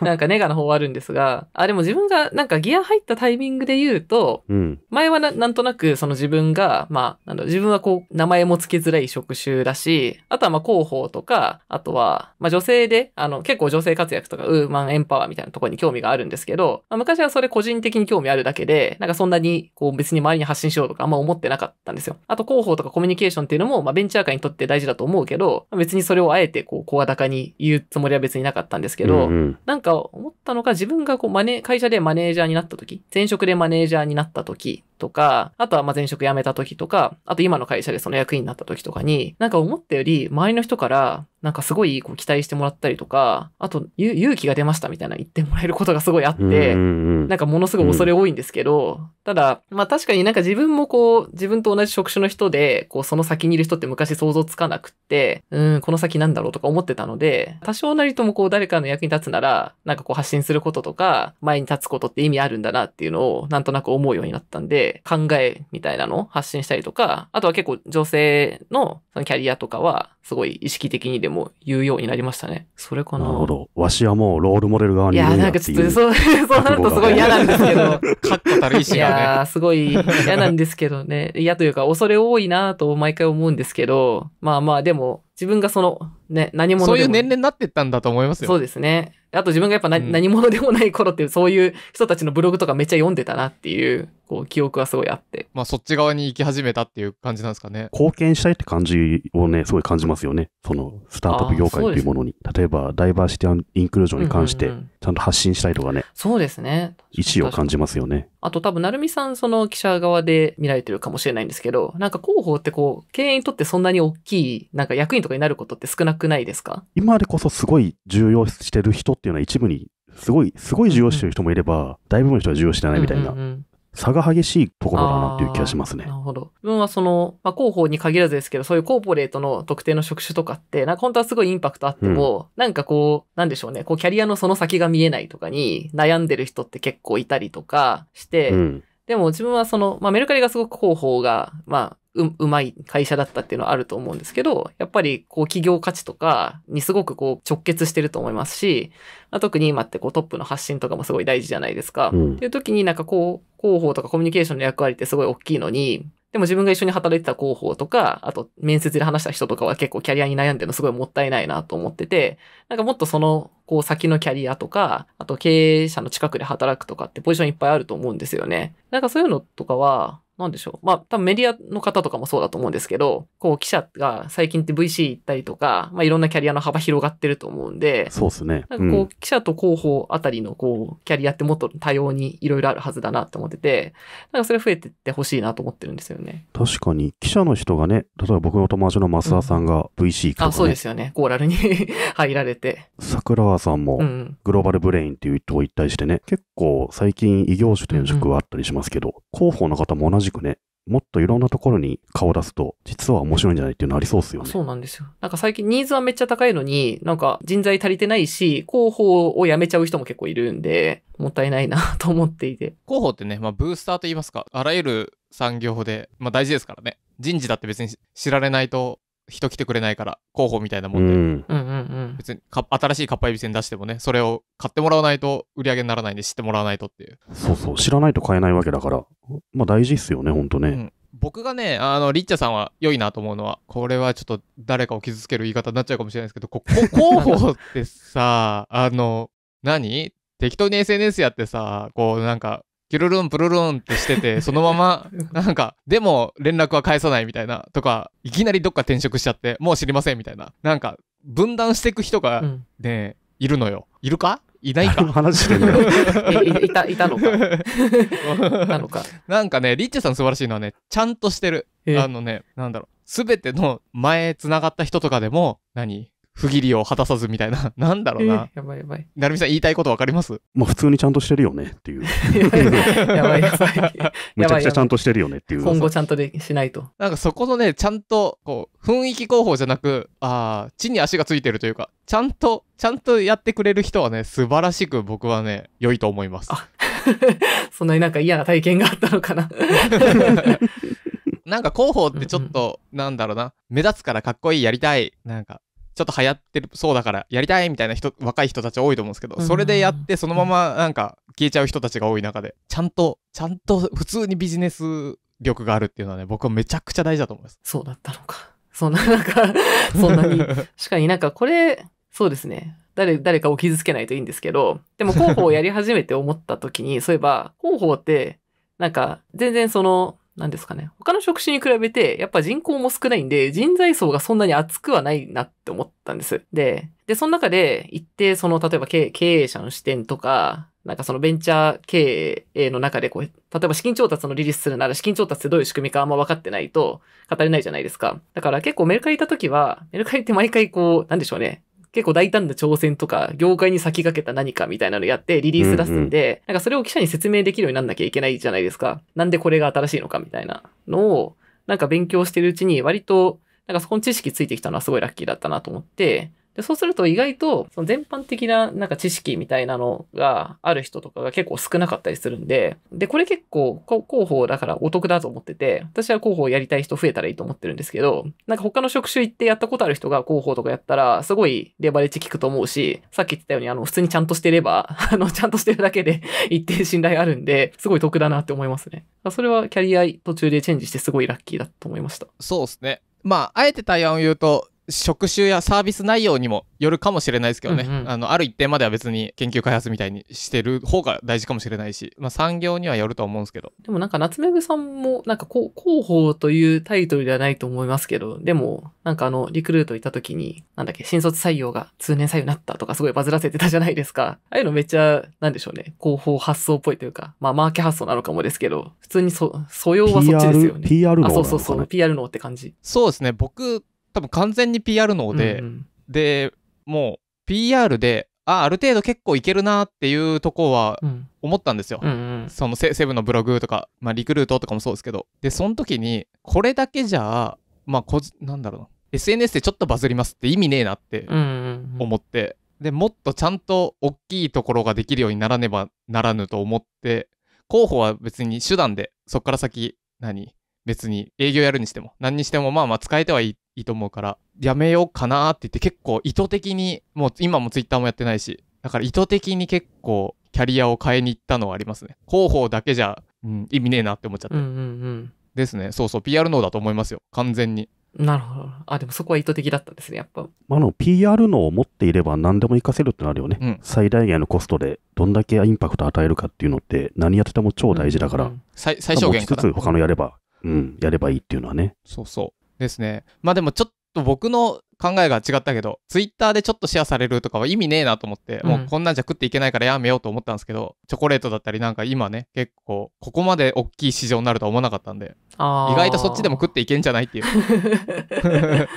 なんかネガの方はあるんですが、あ、でも自分がなんかギア入ったタイミングで言うと、うん、前はなんとなくその自分が、まあ、なんだ自分はこう、名前も付けづらい職種だし、あとはまあ広報とか、あとは、まあ女性で、あの、結構女性活躍とか、ウーマンエンパワーみたいなところに興味があるんですけど、まあ、昔はそれ個人的に興味あるだけで、なんかそんなにこう別に周りに発信しようとかあんま思ってってなかったんですよ。あと広報とかコミュニケーションっていうのも、まあ、ベンチャー界にとって大事だと思うけど、別にそれをあえてこう、声高に言うつもりは別になかったんですけど、うんうん、なんか思ったのが自分がこう、マネ、会社でマネージャーになった時、前職でマネージャーになった時とか、あとはま前職辞めた時とか、あと今の会社でその役員になった時とかに、なんか思ったより周りの人からなんかすごいこう期待してもらったりとか、あと勇気が出ましたみたいな言ってもらえることがすごいあって、なんかものすごい恐れ多いんですけど、ただ、まあ確かになんか自分もこう、自分と同じ職種の人で、こうその先にいる人って昔想像つかなくって、うん、この先なんだろうとか思ってたので、多少なりともこう誰かの役に立つなら、なんかこう発信することとか、前に立つことって意味あるんだなっていうのをなんとなく思うようになったんで、考えみたいなのを発信したりとか、あとは結構女性のそのキャリアとかは、すごい意識的にでも言うようになりましたね。それかな。なるほど。わしはもうロールモデル側にいるんやいや、なんかちょっとそう、そうなるとすごい嫌なんですけど。かっこたる意志がね。いやすごい嫌なんですけどね。嫌というか、恐れ多いなと毎回思うんですけど、まあまあ、でも、自分がその、ね、何者でも。そういう年齢になってったんだと思いますよ。そうですね。あと自分がやっぱ何うん、何者でもない頃って、そういう人たちのブログとかめっちゃ読んでたなっていう、こう、記憶はすごいあって。まあ、そっち側に行き始めたっていう感じなんですかね。貢献したいって感じをね、すごい感じますよね。その、スタートアップ業界っていうものに。例えば、ダイバーシティインクルージョンに関して、うんうんうん、ちゃんと発信したいとかね。そうですね。意思を感じますよね。あと多分、成美さん、その記者側で見られてるかもしれないんですけど、なんか広報ってこう、経営にとってそんなに大きい、なんか役員とかになることって少なくないですか今までこそすごい重要してる人っていうのは一部に、すごい、すごい重要してる人もいれば、大部分の人は重要してないみたいな。うんうんうん差が激しいところだなっていう気がしますね。なるほど。自分はその、まあ、広報に限らずですけど、そういうコーポレートの特定の職種とかって、なんか本当はすごいインパクトあっても、うん、なんかこう、なんでしょうね、こうキャリアのその先が見えないとかに悩んでる人って結構いたりとかして、うんでも自分はその、まあ、メルカリがすごく広報が、まあ、う、うまい会社だったっていうのはあると思うんですけど、やっぱりこう企業価値とかにすごくこう直結してると思いますし、特に今ってこうトップの発信とかもすごい大事じゃないですか。うん、っていう時になんかこう、広報とかコミュニケーションの役割ってすごい大きいのに、でも自分が一緒に働いてた広報とか、あと面接で話した人とかは結構キャリアに悩んでるのすごいもったいないなと思ってて、なんかもっとその、こう先のキャリアとか、あと経営者の近くで働くとかってポジションいっぱいあると思うんですよね。なんかそういうのとかは、なんでしょう。まあ、多分メディアの方とかもそうだと思うんですけど、こう、記者が最近って VC 行ったりとか、まあ、いろんなキャリアの幅広がってると思うんで、そうですね。なんかこう、記者と広報あたりの、こう、キャリアってもっと多様にいろいろあるはずだなって思ってて、なんかそれ増えてってほしいなと思ってるんですよね。確かに、記者の人がね、例えば僕の友達の増田さんが VC 行くとか、ねうん、あ、そうですよね。コーラルに 入られて。桜川さんもグローバルブレインっていうと一体してね、うん、結構最近異業種転職はあったりしますけど、うん、広報の方も同じくね、もっといろんなところに顔出すと、実は面白いんじゃないっていうのありそうっすよね。そうなんですよ。なんか最近ニーズはめっちゃ高いのに、なんか人材足りてないし、広報を辞めちゃう人も結構いるんで、もったいないなと思っていて。広報ってね、まあブースターと言いますか、あらゆる産業で、まあ大事ですからね。人事だって別に知られないと人来てくれないから候補みたいなもんで、うんうんうん、別にか新しいかっぱえびせん出してもねそれを買ってもらわないと売り上げにならないんで知ってもらわないとっていうそうそう知らないと買えないわけだからまあ大事っすよねほんとね、うん、僕がねあのリッチャさんは良いなと思うのはこれはちょっと誰かを傷つける言い方になっちゃうかもしれないですけどこ 候補ってさあの何適当に SNS やってさこうなんかキュルルンプルルンってしてて、そのまま、なんか、でも連絡は返さないみたいな、とか、いきなりどっか転職しちゃって、もう知りませんみたいな。なんか、分断していく人がね、いるのよ。いるかいないか。話してるの いた、いたのか。なのか。なんかね、リッチェさん素晴らしいのはね、ちゃんとしてる。あのね、なんだろう。すべての前繋がった人とかでも、何不義理を果たさずみたいな、なんだろうな。やばいやばい。なるみさん言いたいことわかりますまあ普通に ちゃんとしてるよねっていう。やばいやばい。めちゃくちゃちゃんとしてるよねっていう。今後ちゃんとでしないと。なんかそこのね、ちゃんと、こう、雰囲気広報じゃなく、ああ、地に足がついてるというか、ちゃんと、ちゃんとやってくれる人はね、素晴らしく僕はね、良いと思います。そんなになんか嫌な体験があったのかな。なんか広報ってちょっと、なんだろうな、目立つからかっこいいやりたい、なんかちょっと流行ってるそうだからやりたいみたいな人若い人たち多いと思うんですけど、それでやってそのままなんか消えちゃう人たちが多い中でちゃんとちゃんと普通にビジネス力があるっていうのはね僕はめちゃくちゃ大事だと思いますそうだったのかそんななんか そんなに確かになんかこれそうですね誰誰かを傷つけないといいんですけどでも広報をやり始めて思った時にそういえば広報ってなんか全然そのなんですかね。他の職種に比べて、やっぱ人口も少ないんで、人材層がそんなに厚くはないなって思ったんです。で、で、その中で、一定その、例えば経営者の視点とか、なんかそのベンチャー経営の中でこう、例えば資金調達のリリースするなら資金調達ってどういう仕組みかあんま分かってないと語れないじゃないですか。だから結構メルカリいた時は、メルカリって毎回こう、なんでしょうね。結構大胆な挑戦とか、業界に先駆けた何かみたいなのやってリリース出すんで、うんうん、なんかそれを記者に説明できるようになんなきゃいけないじゃないですか。なんでこれが新しいのかみたいなのを、なんか勉強してるうちに割と、なんかそこの知識ついてきたのはすごいラッキーだったなと思って、で、そうすると意外と、その全般的ななんか知識みたいなのがある人とかが結構少なかったりするんで、で、これ結構広報だからお得だと思ってて、私は広報やりたい人増えたらいいと思ってるんですけど、なんか他の職種行ってやったことある人が広報とかやったら、すごいレバレッジ効くと思うし、さっき言ったようにあの、普通にちゃんとしてれば、あの、ちゃんとしてるだけで 一定信頼あるんで、すごい得だなって思いますね。それはキャリア途中でチェンジしてすごいラッキーだと思いました。そうですね。まあ、あえて対案を言うと、職種やサービス内容にもよるかもしれないですけどね、うんうん、あのある一定までは別に研究開発みたいにしてる方が大事かもしれないし、まあ、産業にはよると思うんですけどでもなんか夏目さんもなんかこう広報というタイトルではないと思いますけどでもなんかあのリクルートいた時になんだっけ新卒採用が通年採用になったとかすごいバズらせてたじゃないですか ああいうのめっちゃなんでしょうね広報発想っぽいというかまあマーケ発想なのかもですけど普通にそ素養はそっちですよね PR, PR あそうそうそう PR のって感じそうですね僕多分完全に PR ので、うんうん、でもう PR であある程度結構いけるなっていうとこは思ったんですよ、うんうんうん、そのセセブンのブログとか、まあ、リクルートとかもそうですけどでその時にこれだけじゃまあこなんだろうな SNS でちょっとバズりますって意味ねえなって思って、うんうんうん、でもっとちゃんと大きいところができるようにならねばならぬと思って候補は別に手段でそこから先何別に営業やるにしても何にしてもまあまあ使えてはいいと思うからやめようかなって言って結構意図的にもう今もツイッターもやってないしだから意図的に結構キャリアを変えに行ったのはありますね広報だけじゃ、うん、意味ねえなって思っちゃって、うんうんうん、ですねそうそう PR 能だと思いますよ完全になるほどあでもそこは意図的だったんですねやっぱあの PR 能を持っていれば何でも活かせるってなるよね、うん、最大限のコストでどんだけインパクト与えるかっていうのって何やってても超大事だから、うんうん最小限かなつつ他のやればうん、やればいいっていうのはね。そうそう。ですね。まあでもちょっと僕の考えが違ったけど、ツイッターでちょっとシェアされるとかは意味ねえなと思って、うん、もうこんなんじゃ食っていけないからやめようと思ったんですけど、チョコレートだったりなんか今ね、結構ここまで大きい市場になるとは思わなかったんで、意外とそっちでも食っていけんじゃないっていう。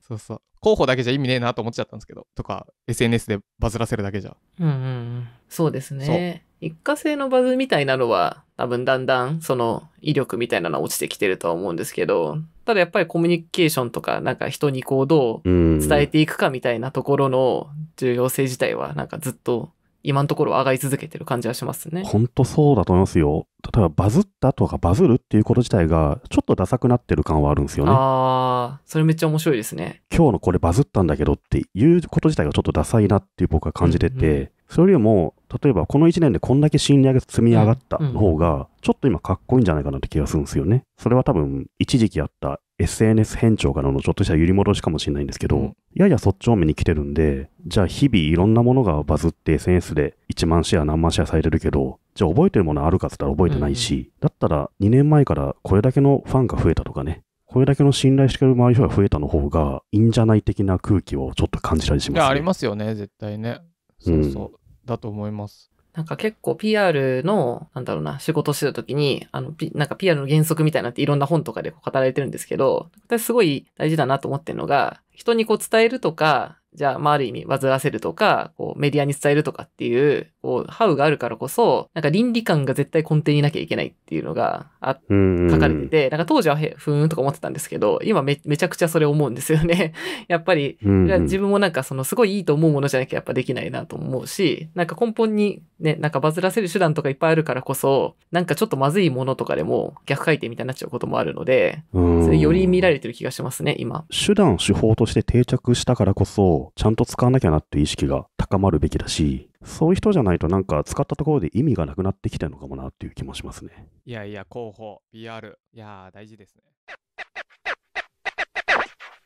そうそう。候補だけじゃ意味ねえなと思っちゃったんですけど、とか、SNS でバズらせるだけじゃ。うんうん。そうですね。一過性のバズみたいなのは、多分だんだんその威力みたいなのは落ちてきてるとは思うんですけど、ただやっぱりコミュニケーションとか、なんか人にこうどう伝えていくかみたいなところの重要性自体は、なんかずっと今のところ上がり続けてる感じはしますね。ほんとそうだと思いますよ。例えばバズったとかバズるっていうこと自体がちょっとダサくなってる感はあるんですよね。ああ、それめっちゃ面白いですね。今日のこれバズったんだけどっていうこと自体がちょっとダサいなっていう僕は感じてて、うんうんそれよりも、例えばこの1年でこんだけ信頼が積み上がったの方が、ちょっと今かっこいいんじゃないかなって気がするんですよね。それは多分、一時期あった SNS 変調からのちょっとした揺り戻しかもしれないんですけど、うん、ややそっち方面に来てるんで、じゃあ日々いろんなものがバズって SNS で1万シェア何万シェアされてるけど、じゃあ覚えてるものあるかっつったら覚えてないし、うん、だったら2年前からこれだけのファンが増えたとかね、これだけの信頼してくれる周り人が増えたの方がいいんじゃない的な空気をちょっと感じたりします、ね、いや、ありますよね、絶対ね。そうそう。うんだと思います。なんか結構 PR の、なんだろうな、仕事してた時に、あの、なんか PR の原則みたいなっていろんな本とかで語られてるんですけど、私すごい大事だなと思ってるのが、人にこう伝えるとか、じゃあ、まあ、ある意味、ずらせるとか、こう、メディアに伝えるとかっていう、こう、ハウがあるからこそ、なんか倫理観が絶対根底になきゃいけないっていうのが、あ、書かれてて、なんか当時はへ、ふーんとか思ってたんですけど、今め、めちゃくちゃそれ思うんですよね。やっぱり、自分もなんかその、すごいいいと思うものじゃなきゃやっぱできないなと思うし、なんか根本に、ね、なんかバズらせる手段とかいっぱいあるからこそ、なんかちょっとまずいものとかでも逆回転みたいになっちゃうこともあるので、それより見られてる気がしますね、今。手段、手法として定着したからこそ、ちゃんと使わなきゃなっていう意識が高まるべきだし、そういう人じゃないとなんか使ったところで意味がなくなってきてるのかもなっていう気もしますね。いやいや、広報、PR、いや大事ですね。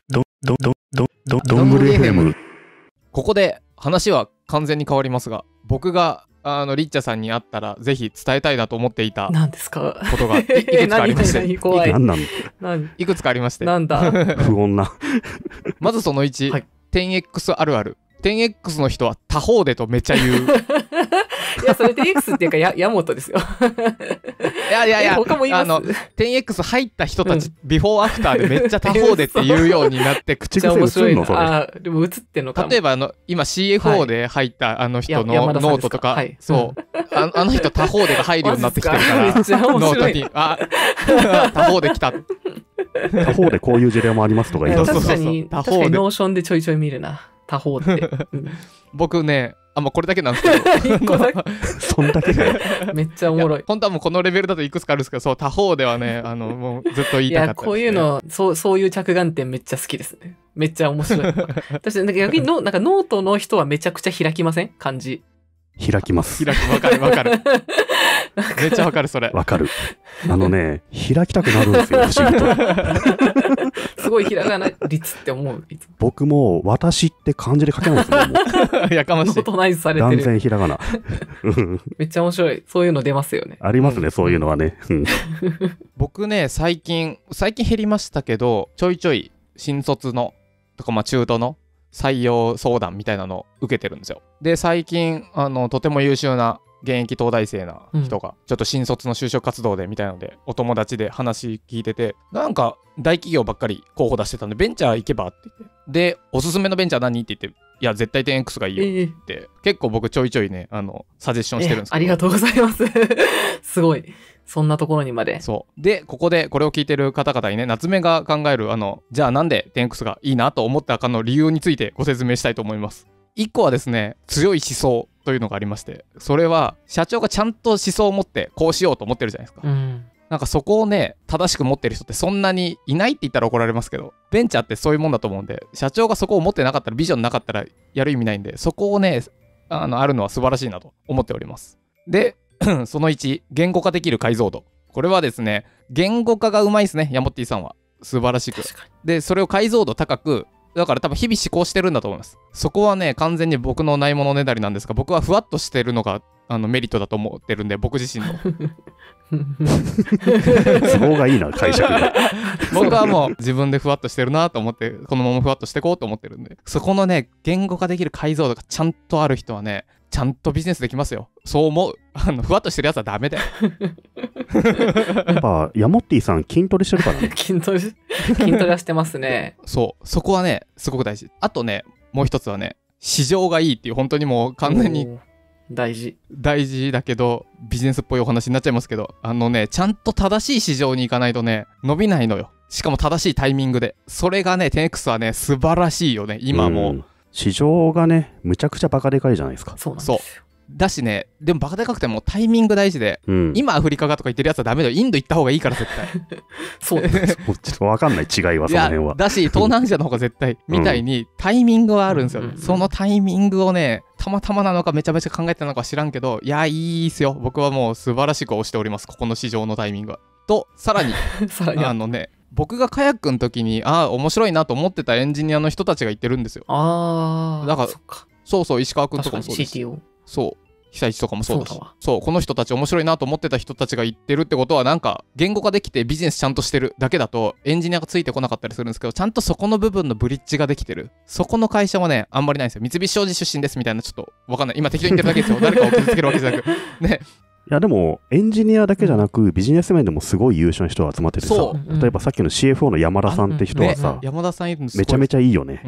ど、ど、ど、ど、ど、どんぐり FM。ここで話は完全に変わりますが、僕があの、リッチャさんに会ったら、ぜひ伝えたいなと思っていた。何ですかことがい、いくつかありまして。何怖い。何なんいくつかありまして。なんだ。不穏な。まずその1、はい、10X あるある 10X の人は他方でとめちゃ言ういやそれ 10X っていうかや山本ですよいやいやいや他もいますあの 10X 入った人たち、うん、ビフォーアフターでめっちゃ他方でって言うようになって口癖面白いのあでも映ってんのか例えばあの今 CFO で入ったあの人のノートとか、はい、そうああの人他方でが入るようになってきてるからノートにあ他方で来た他方でこういう事例もありますとか言い出す確かに、確かにノーションでちょいちょい見るな。他方で。僕ね、あ、まうこれだけなんですけど。そんだけめっちゃおもろい本当はもうこのレベルだといくつかあるんですけど、そう、他方ではね、あの、もうずっと言いたかった、ね、いや、こういうの、そう、そういう着眼点めっちゃ好きですね。めっちゃ面白い。私、なんか逆にの、なんかノートの人はめちゃくちゃ開きません漢字。開きます。開く、わかるわかる。めっちゃわかる、それ。わかる。あのね、開きたくなるんですよ、不思議と。すごいひらがな率って思う。僕も、私って漢字で書けないですよ、やかましい。ノートナイズされてる。断然ひらがな。めっちゃ面白い。そういうの出ますよね。ありますね、そういうのはね。僕ね、最近、最近減りましたけど、ちょいちょい、新卒の、とか、まあ中途の採用相談みたいなのを受けてるんですよ。で、最近、あの、とても優秀な現役東大生な人が、ちょっと新卒の就職活動でみたいのでお友達で話聞いててなんか大企業ばっかり候補出してたんでベンチャー行けばって言ってでおすすめのベンチャー何って言っていや絶対 10X がいいよって、えー、結構僕ちょいちょいねあのサジェッションしてるんですけど、えー、ありがとうございます すごいそんなところにまでそうでここでこれを聞いてる方々にね夏目が考えるあのじゃあなんで 10X がいいなと思ったかの理由についてご説明したいと思います1個はですね、強い思想というのがありまして、それは社長がちゃんと思想を持って、こうしようと思ってるじゃないですか。うんなんかそこをね、正しく持ってる人ってそんなにいないって言ったら怒られますけど、ベンチャーってそういうもんだと思うんで、社長がそこを持ってなかったら、ビジョンなかったらやる意味ないんで、そこをね、あのあるのは素晴らしいなと思っております。で、その1、言語化できる解像度。これはですね、言語化がうまいですね、ヤモッティさんは。素晴らしく。で、それを解像度高く、だから多分日々思考してるんだと思います。そこはね、完全に僕のないものねだりなんですが、僕はふわっとしてるのがあのメリットだと思ってるんで、僕自身の。都 合がいいな、解釈で。僕はもう自分でふわっとしてるなと思って、このままふわっとしていこうと思ってるんで、そこのね、言語化できる解像度がちゃんとある人はね、ちゃんとビジネスできますよ。そう思う。あのふわっとしてるやつはダメだよ。やっぱ、ヤモッティさん筋トレしてるからね。筋トレ、筋トレはしてますね。そう、そこはね、すごく大事。あとね、もう一つはね、市場がいいっていう、本当にもう完全に。大事。大事だけど、ビジネスっぽいお話になっちゃいますけど、あのね、ちゃんと正しい市場に行かないとね、伸びないのよ。しかも正しいタイミングで。それがね、10X はね、素晴らしいよね。今も。うん市場がね、むちゃくちゃバカでかいじゃないですか。そうなんですよ。だしね、でもバカでかくてもタイミング大事で、うん、今アフリカがとか言ってるやつはダメだよ、インド行った方がいいから絶対。そ うちょっと分かんない違いは、その辺は。だし、東南アジアの方が絶対、みたいにタイミングはあるんですよ、うん、そのタイミングをね、たまたまなのかめちゃめちゃ考えてたのか知らんけど、いや、いいっすよ。僕はもう素晴らしく押しております、ここの市場のタイミングは。と、さらに、さらにあのね、僕がカヤックの時にああ面白いなと思ってたエンジニアの人たちが言ってるんですよああだからそうそう石川君とかもそうですそう被災地とかもそうだしそうこの人たち面白いなと思ってた人たちが言ってるってことはなんか言語化できてビジネスちゃんとしてるだけだとエンジニアがついてこなかったりするんですけどちゃんとそこの部分のブリッジができてるそこの会社はねあんまりないんですよ三菱商事出身ですみたいなちょっとわかんない今適当に言ってるだけですよ誰かを傷つけるわけじゃなくねいやでもエンジニアだけじゃなくビジネス面でもすごい優秀な人が集まっててさ、例えばさっきの CFO の山田さんって人はさ、山田さんめちゃめちゃいいよね。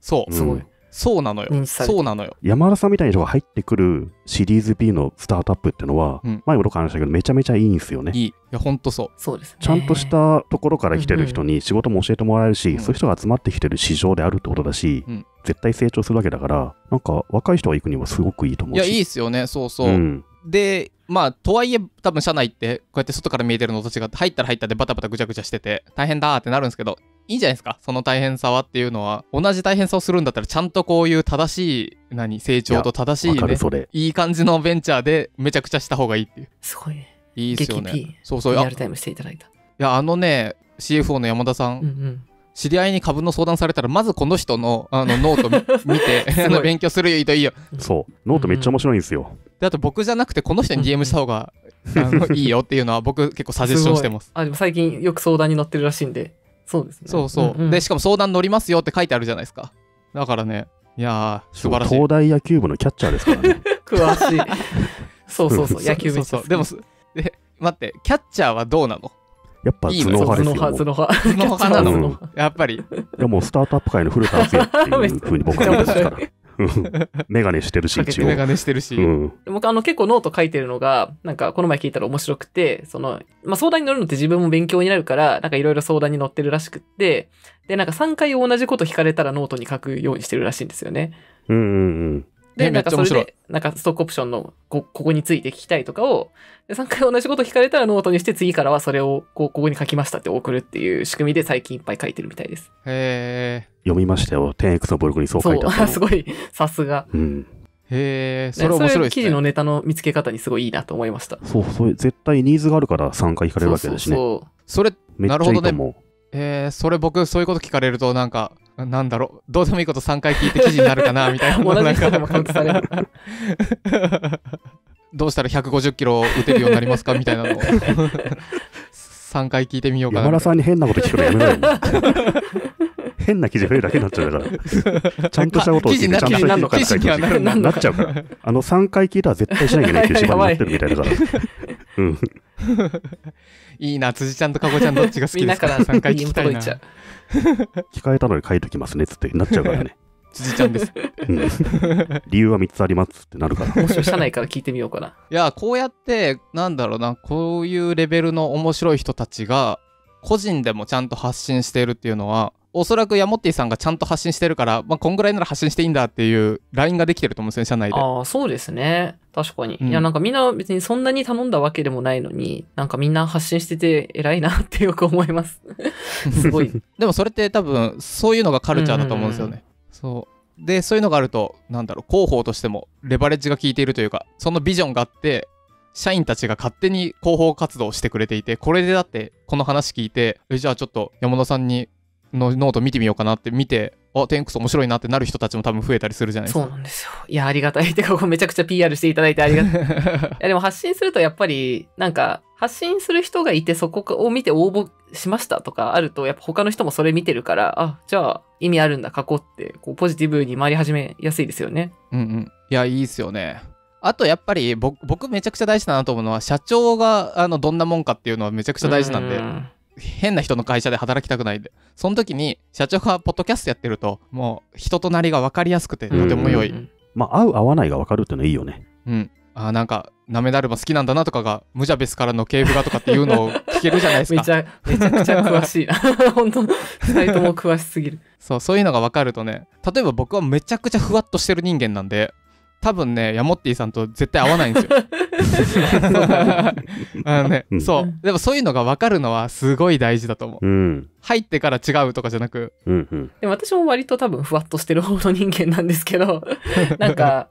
そう、すごい。そうなのよ。そうなのよ。山田さんみたいな人が入ってくるシリーズ B のスタートアップっていうのは、前もどっか話したけどめちゃめちゃいいんですよね。いい。いや本当そう。そうです、ちゃんとしたところから来てる人に仕事も教えてもらえるし、そういう人が集まってきてる市場であるってことだし、絶対成長するわけだから、なんか若い人が行くにはすごくいいと思うし。いやいいっすよね。そうそう。で、まあ、とはいえ、多分社内って、こうやって外から見えてるのと違って、入ったら入ったでバタバタぐちゃぐちゃしてて、大変だってなるんですけど、いいんじゃないですかその大変さはっていうのは、同じ大変さをするんだったら、ちゃんとこういう正しい、何、成長と正しい、ね、いい感じのベンチャーで、めちゃくちゃした方がいいっていう。すごいね。いいですよね。そうそう。リアルタイムしていただいた。いや、あのね、CFO の山田さん、うんうん知り合いに株の相談されたら、まずこの人のあのノート 見て、あの勉強するといいよ。そう、ノートめっちゃ面白いんですよ。であと僕じゃなくて、この人に DM した方が いいよっていうのは、僕結構サジェッションしてます。すあでも最近よく相談に乗ってるらしいんで、そうですね。そうそう。うんうん、で、しかも相談乗りますよって書いてあるじゃないですか。だからね、いやー、素晴らしい。東大野球部のキャッチャーですからね。詳しい。そうそうそう、野球部そうそう。でも、で待って、キャッチャーはどうなのやっぱ頭脳派ですよ。頭脳派、頭脳派。なの、やっぱり。いや、もうスタートアップ界の古川敦っていうふうに僕は見てますから。メガネしてるし、一応。メガネしてるし。うん、僕、あの、結構ノート書いてるのが、なんか、この前聞いたら面白くて、その、まあ、相談に乗るのって自分も勉強になるから、なんかいろいろ相談に乗ってるらしくって、で、なんか3回同じこと聞かれたらノートに書くようにしてるらしいんですよね。うんうんうん。で、なんかそれで、なんかストックオプションのこ、ここについて聞きたいとかを、で、3回同じこと聞かれたらノートにして、次からはそれを、こう、ここに書きましたって送るっていう仕組みで最近いっぱい書いてるみたいです。へえ。読みましたよ。10X のブログにそう書いてあったすごい、さすが。うん。へえ、それ面白いですね。記事のネタの見つけ方にすごいいいなと思いました。そう、それ絶対ニーズがあるから3回聞かれるわけですね。そうそうそれ、なるほどね。えそれ僕、そういうこと聞かれると、なんか、なんだろう、どうでもいいこと3回聞いて記事になるかな、みたいな。同じ人でもカウントされる。どうしたら150キロ打てるようになりますかみたいなのを3 回聞いてみようかな。山田さんに変なこと聞くのやめない変な記事増えるだけになっちゃうから、ちゃんとしたことを聞いて、ちゃんとした記事にはなっちゃうから、あの3回聞いたら絶対しなきゃいけないっていう縛 になってるみたいだから。いいな、辻ちゃんとかごちゃんどっちが好きですか ?3 回聞きたいな。聞かれたのに書いときますねっつってなっちゃうからね。辻ちゃんです、理由は3つありますってなるから。もし社内から聞いてみようかな。いや、こうやって、なんだろうな、こういうレベルの面白い人たちが、個人でもちゃんと発信しているっていうのは、おそらくヤモッティさんがちゃんと発信してるから、まあ、こんぐらいなら発信していいんだっていう LINE ができてると思うんですね、社内で。ああ、そうですね。確かに。うん、いや、なんかみんな別にそんなに頼んだわけでもないのに、なんかみんな発信してて偉いなってよく思います。すごい。でもそれって多分、そういうのがカルチャーだと思うんですよね。うんうん、そう。でそういうのがあるとなんだろう広報としてもレバレッジが効いているというかそのビジョンがあって社員たちが勝手に広報活動をしてくれていてこれでだってこの話聞いてえじゃあちょっと山田さんにのノート見てみようかなって見て、あ、テンクス面白いなってなる人たちも多分増えたりするじゃないですか。そうなんですよ。いや、ありがたい。てか、めちゃくちゃ PR していただいてありがたい。いや、でも発信するとやっぱり、なんか、発信する人がいてそこを見て応募しましたとかあると、やっぱ他の人もそれ見てるから、あ、じゃあ意味あるんだ、書こうって、こうポジティブに回り始めやすいですよね。うんうん。いや、いいっすよね。あとやっぱり僕めちゃくちゃ大事だなと思うのは社長があのどんなもんかっていうのはめちゃくちゃ大事なんで、うん変な人の会社で働きたくないんで、その時に社長がポッドキャストやってると、もう人となりが分かりやすくて、とても良い。まあ、合う合わないが分かるっていうのいいよね。うん。あなんか、なめだるま好きなんだなとかが、無邪ベスからの系譜がとかっていうのを 聞けるじゃないですか。めちゃ、めちゃくちゃ詳しいな。本当二人とも詳しすぎる。そう、そういうのが分かるとね、例えば僕はめちゃくちゃふわっとしてる人間なんで、多分ね、ヤモッティさんと絶対合わないんですよ。あのね、そう。でもそういうのが分かるのはすごい大事だと思う。うん、入ってから違うとかじゃなく。うんうん、でも私も割と多分ふわっとしてる方の人間なんですけど、なんか、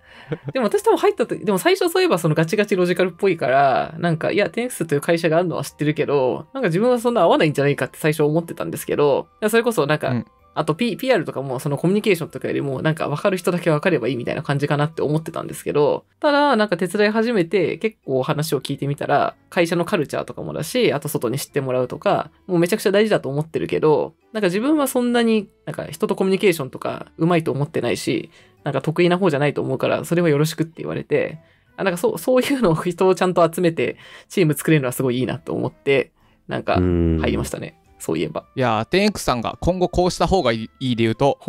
でも私多分入ったと、でも最初そういえばそのガチガチロジカルっぽいから、なんか、いや、テンスという会社があるのは知ってるけど、なんか自分はそんな合わないんじゃないかって最初思ってたんですけど、それこそなんか、うんあと、P、PR とかもそのコミュニケーションとかよりもなんか分かる人だけ分かればいいみたいな感じかなって思ってたんですけど、ただなんか手伝い始めて結構話を聞いてみたら、会社のカルチャーとかもだし、あと外に知ってもらうとか、もうめちゃくちゃ大事だと思ってるけど、なんか自分はそんなになんか人とコミュニケーションとかうまいと思ってないし、なんか得意な方じゃないと思うから、それはよろしくって言われて、あなんかそう、そういうのを人をちゃんと集めてチーム作れるのはすごいいいなと思って、なんか入りましたね。そういえばいやテンエ x さんが今後こうした方がいい理由と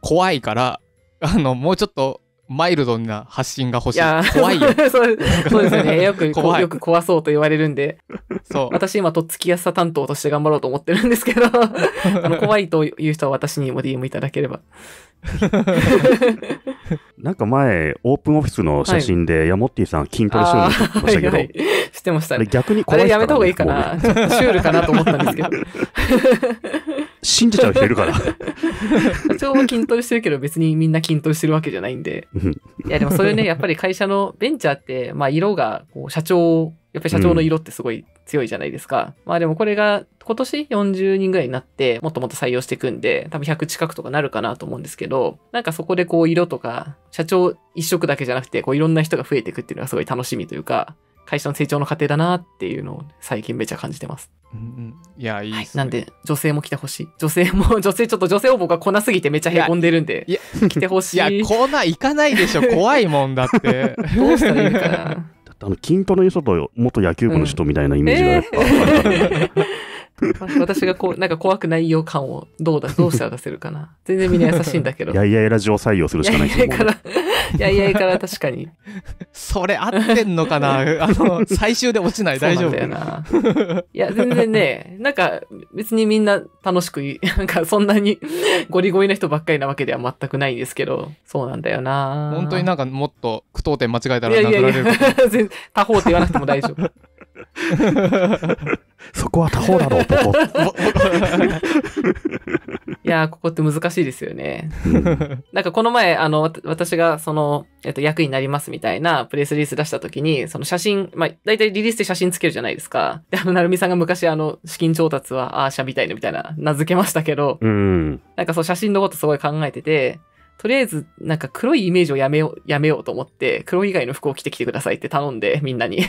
怖いからあのもうちょっとマイルドな発信が欲しい。い怖いよ そ。そうですよね。よく、よく壊そうと言われるんで。そう。私今、とっつきやすさ担当として頑張ろうと思ってるんですけど、あの怖いという人は私にも DM いただければ。なんか前、オープンオフィスの写真で、はい、ヤモッティさん筋トレしてるのましたけど、してました、ね、逆に怖い、ね、あれやめた方がいいかな。シュールかなと思ったんですけど。信じちゃう人いるから。社長も筋トレしてるけど別にみんな筋トレしてるわけじゃないんで。いやでもそれね、やっぱり会社のベンチャーって、まあ色がこう社長、やっぱり社長の色ってすごい強いじゃないですか。うん、まあでもこれが今年40人ぐらいになってもっともっと採用していくんで多分100近くとかなるかなと思うんですけどなんかそこでこう色とか社長一色だけじゃなくてこういろんな人が増えていくっていうのがすごい楽しみというか会社の成長の過程だなっていうのを最近めちゃ感じてます。うんいやいい、ねはい、なんで女性も来てほしい女性も 女性ちょっと女性を僕は来なすぎてめちゃへこんでるんでいや来てほしいいや来ない行かないでしょ 怖いもんだってどうしたらいいかな あの筋トレの人と元野球部の人みたいなイメージがやっぱ、うんえー 私がこう、なんか怖くないよう感をどうだ、どうして出せるかな。全然みんな優しいんだけど。やいやいラジオ採用するしかないいやいやから、いやいやいから確かに。それ合ってんのかなあの、最終で落ちない大丈夫だよな。いや、全然ね、なんか別にみんな楽しく、なんかそんなにゴリゴリな人ばっかりなわけでは全くないんですけど、そうなんだよな。本当になんかもっと句読点間違えたら殴られるいやいやいや。方って言わなくても大丈夫。そこは他方だろ、う、こ。いやー、ここって難しいですよね。うん、なんかこの前、あの、私がその、えっと、役になりますみたいなプレスリリース出した時に、その写真、まあ、大体リリースって写真つけるじゃないですか。で、あの、なるみさんが昔、あの、資金調達は、ああ、しゃみたいなみたいな、名付けましたけど、うん、なんかそう、写真のことすごい考えてて、とりあえず、なんか黒いイメージをやめよう、やめようと思って、黒以外の服を着てきてくださいって頼んで、みんなに。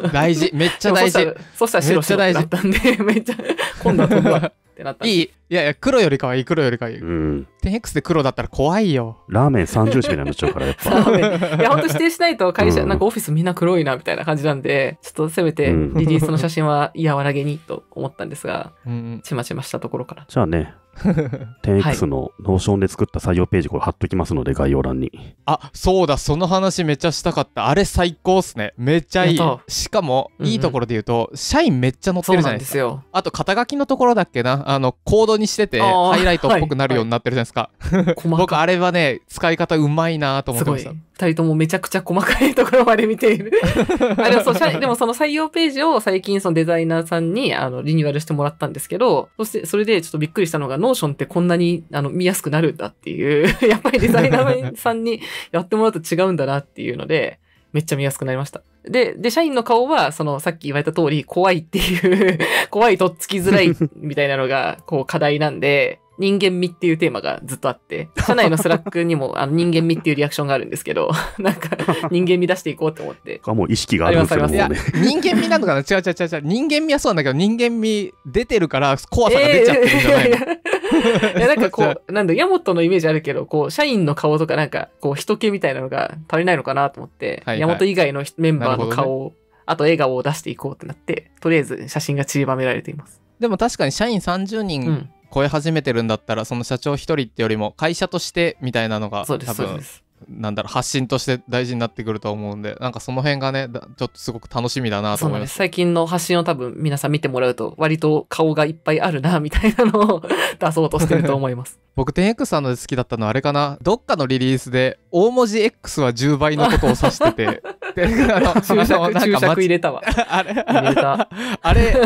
大事、めっちゃ大事。そしたら白白だったんで、めっちゃ、今度は飛ぶわってなった。いい、いやいや、黒よりかはいい、黒よりかはいい。うん。クスで黒だったら怖いよ。ラーメン30種みたいになっちゃうから、やっぱ。いや、ほんと指定しないと、会社、うん、なんかオフィスみんな黒いな、みたいな感じなんで、ちょっとせめて、リリースの写真は和らげにと思ったんですが、うん、ちまちましたところから。じゃあね、10X のノーションで作った採用ページ、これ貼っときますので、概要欄に。あ、そうだ、その話めっちゃしたかった。あれ最高っすね。めっちゃいい。しかも、いいところで言うと、うんうん、社員めっちゃ載ってるじゃないですか。すあと、肩書きのところだっけな、あの、コードにしてて、ハイライトっぽくなるようになってるじゃないですか。はいはい、僕、あれはね、使い方うまいなと思ってました。2人ともめちゃくちゃ細かいところまで見ている あでもそうでもその採用ページを最近そのデザイナーさんにあのリニューアルしてもらったんですけどそしてそれでちょっとびっくりしたのがノーションってこんなにあの見やすくなるんだっていう やっぱりデザイナーさんにやってもらうと違うんだなっていうので、めっちゃ見やすくなりました。で、で、社員の顔は、その、さっき言われた通り、怖いっていう 怖いとっつきづらいみたいなのが、こう、課題なんで、人間味っていうテーマがずっとあって、社内のスラックにもあの人間味っていうリアクションがあるんですけど、なんか 人間味出していこうと思って。あ、もう意識があるんですよね。人間味なのかな違う違う違う違う。人間味はそうなんだけど、人間味出てるから怖さが出ちゃってるんじゃないの、えーいやなんかこう、なんだ、ヤモトのイメージあるけど、こう、社員の顔とかなんか、こう、人気みたいなのが足りないのかなと思って、はいヤモト以外のメンバーの顔を、ね、あと笑顔を出していこうってなって、とりあえず写真が散りばめられています。でも確かに社員30人超え始めてるんだったらその社長一人ってよりも会社としてみたいなのが多分なんだろう発信として大事になってくると思うんでなんかその辺がねちょっとすごく楽しみだなと思います最近の発信を多分皆さん見てもらうと割と顔がいっぱいあるなみたいなのを 出そうとしてると思います僕 10X さんの好きだったのはあれかなどっかのリリースで大文字 X は10倍のことを指してて あ注釈入れたわあれあれ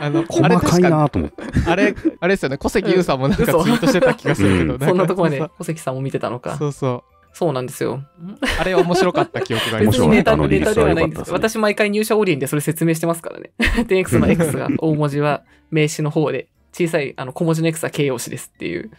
あの 細かいなと思ってあれあれですよね小関優さんもなんかツイートしてた気がするけど、うん、そんなところで小関さんも見てたのかそうそうそうなんですよ。あれ面白かった記憶があります。ネタ、ネタではないんです私毎回入社オリンでそれ説明してますからね。10X の X が大文字は名詞の方で、小さいあの小文字の X は形容詞ですっていう